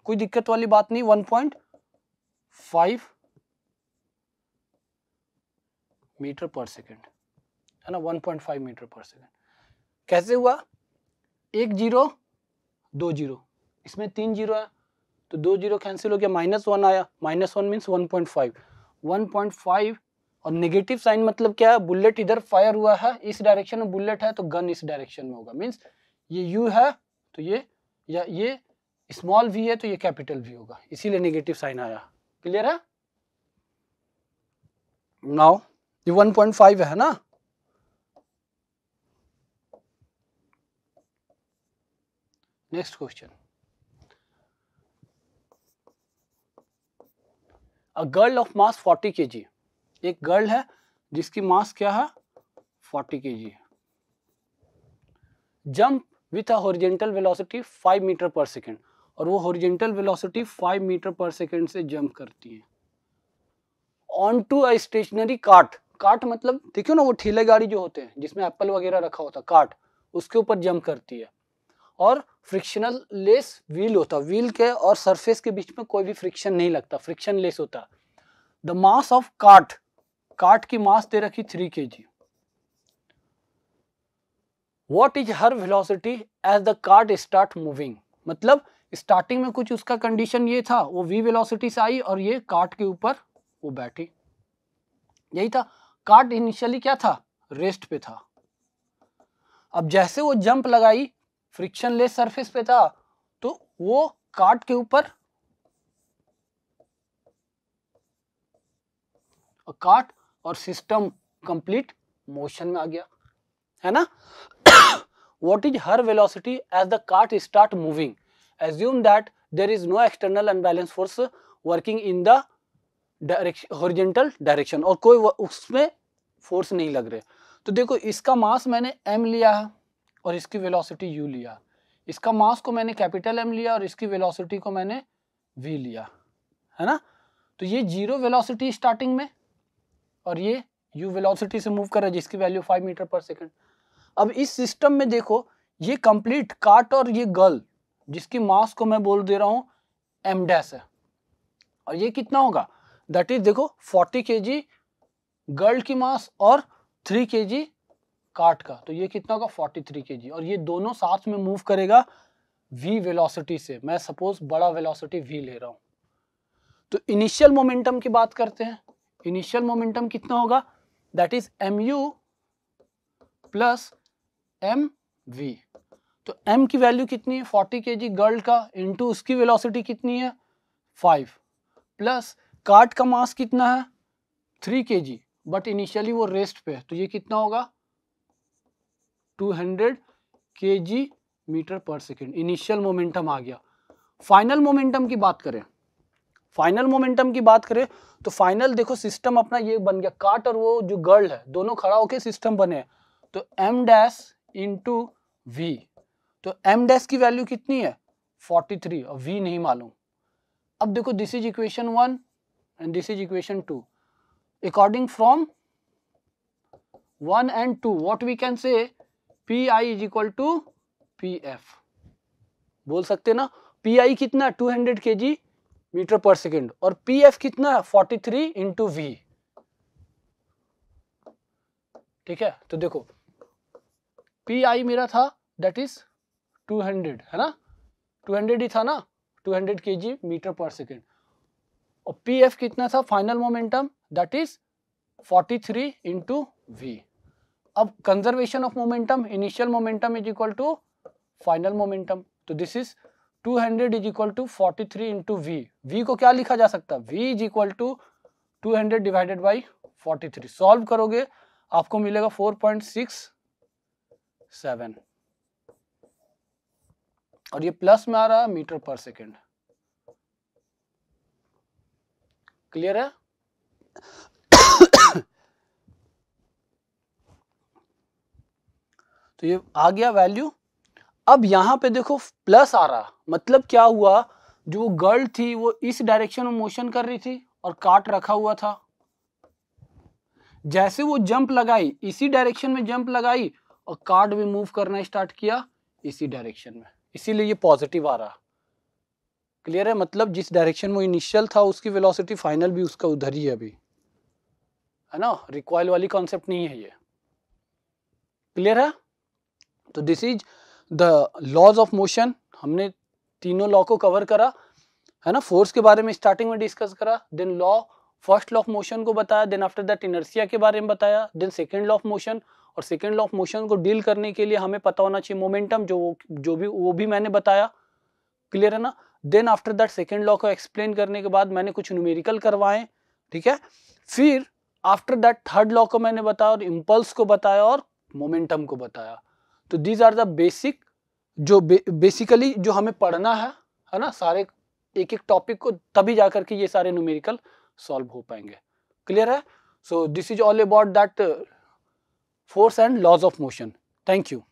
कोई दिक्कत वाली बात नहीं one point five metre per second है ना फाइव मीटर पर सेकेंड कैसे हुआ एक जीरो दो जीरो इसमें तीन जीरो है तो दो जीरो कैंसिल हो गया माइनस वन आया minus one means one point five one point five और नेगेटिव साइन मतलब क्या है बुलेट इधर फायर हुआ है इस डायरेक्शन में बुलेट है तो गन इस डायरेक्शन में होगा मीन्स ये यू है तो ये या ये स्मॉल वी है तो ये कैपिटल वी होगा इसीलिए नेगेटिव साइन आया क्लियर है नाउ ये 1.5 है ना next question a girl of mass 40 G एक गर्ल है जिसकी मास क्या है 40 KG jump with a horizontal velocity 5 metre per second और वो horizontal velocity five metre per second से जंप करती है on to a stationary cart cart मतलब देखियो ना वो ठेले गाड़ी जो होते हैं जिसमें एप्पल वगैरह रखा होता कार्ट उसके ऊपर जंप करती है और फ्रिक्शनल लेस व्हील होता व्हील के और सरफेस के बीच में कोई भी फ्रिक्शन नहीं लगता फ्रिक्शन लेस होता the mass of cart cart की मास दे रखी three k g what is her velocity as the cart start moving मतलब स्टार्टिंग में कुछ उसका कंडीशन ये था वो वी वेलोसिटी से आई और ये काट के ऊपर वो बैठी यही था कार्ट इनिशियली क्या था रेस्ट पे था अब जैसे वो जंप लगाई फ्रिक्शन लेस सर्फेस पे था तो वो कार्ट के ऊपर कार्ट और सिस्टम कंप्लीट मोशन में आ गया है ना what is her velocity as the cart start moving assume that there is no external unbalanced force working in the direction horizontal direction और कोई उसमें फोर्स नहीं लग रहे तो देखो इसका मास मैंने एम लिया और इसकी वेलोसिटी यू लिया इसका मास को मैंने कैपिटल एम लिया और इसकी वेलोसिटी को मैंने वी लिया है ना तो ये जीरो वेलोसिटी स्टार्टिंग में और ये यू वेलोसिटी से मूव कर रहा है जिसकी value five metre per second अब इस सिस्टम में देखो ये कंप्लीट काट और ये गर्ल जिसकी मास को मैं बोल दे रहा हूँ एम डैश है और ये कितना होगा दैट इज देखो 40 के जी गर्ल की मास और 3 के जी काट का तो ये कितना होगा 43 के जी और ये दोनों साथ में मूव करेगा v वेलोसिटी से मैं सपोज बड़ा वेलोसिटी v ले रहा हूँ तो इनिशियल मोमेंटम की बात करते हैं इनिशियल मोमेंटम कितना होगा that is m u plus m v तो एम की वैल्यू कितनी है फोर्टी के जी गर्ल का इंटू उसकी वेलोसिटी कितनी है फाइव प्लस कार्ट का मास कितना है three k g but initially वो रेस्ट पे है तो ये कितना होगा two hundred k g metre per second initial momentum आ गया फाइनल मोमेंटम की बात करें फाइनल मोमेंटम की बात करें तो फाइनल देखो सिस्टम अपना ये बन गया काट और वो जो गर्ल है दोनों खड़ा होकर सिस्टम बने तो एम डैश इंटू वी तो एम डैश की वैल्यू कितनी है 43 और वी नहीं मालूम अब देखो this is equation one and this is equation two according from one and two what we can say p i is equal to p f बोल सकते ना पी आई कितना two hundred k g metre per second और p f कितना है forty three into we ठीक है तो देखो पी आई मेरा था दैट इज टू हंड्रेड है ना टू हंड्रेड ही था ना two hundred k g metre per second और पी एफ कितना था final momentum that is forty three into v अब conservation of momentum initial momentum is equal to final momentum तो this is 200 hundred is equal to forty three into v v को क्या लिखा जा सकता है v is equal to two hundred divided by forty three solve करोगे आपको मिलेगा फोर पॉइंट सिक्स सेवन और ये प्लस में आ रहा है मीटर पर सेकेंड क्लियर है तो ये आ गया वैल्यू अब यहां पे देखो प्लस आ रहा मतलब क्या हुआ जो गर्ल थी वो इस डायरेक्शन में मोशन कर रही थी और काट रखा हुआ था जैसे वो जंप लगाई इसी डायरेक्शन में जंप लगाई और कार्ड भी मूव करना स्टार्ट किया इसी डायरेक्शन में इसीलिए ये पॉजिटिव आ रहा क्लियर है मतलब जिस डायरेक्शन में इनिशियल था उसकी वेलोसिटी फाइनल भी उसका उधर ही है अभी है ना रिकॉयल वाली कॉन्सेप्ट नहीं है ये क्लियर है तो this is the laws of motion हमने तीनों लॉ को कवर करा है ना फोर्स के बारे में स्टार्टिंग में डिस्कस करा then law first law of motion को बताया देन आफ्टर दैट इनर्सिया के बारे में बताया then second law of motion और सेकेंड लॉ ऑफ मोशन को डील करने के लिए हमें पता होना चाहिए मोमेंटम जो जो भी वो भी मैंने बताया क्लियर है ना then after that second law को एक्सप्लेन करने के बाद मैंने कुछ न्यूमेरिकल करवाए ठीक है फिर आफ्टर दैट थर्ड लॉ को मैंने बताया और इम्पल्स को बताया और मोमेंटम को बताया तो दीज आर द बेसिक जो बे, बेसिकली जो हमें पढ़ना है है ना सारे एक एक टॉपिक को तभी जा करके ये सारे न्यूमेरिकल सॉल्व हो पाएंगे क्लियर है so this is all about that force and laws of motion. Thank you.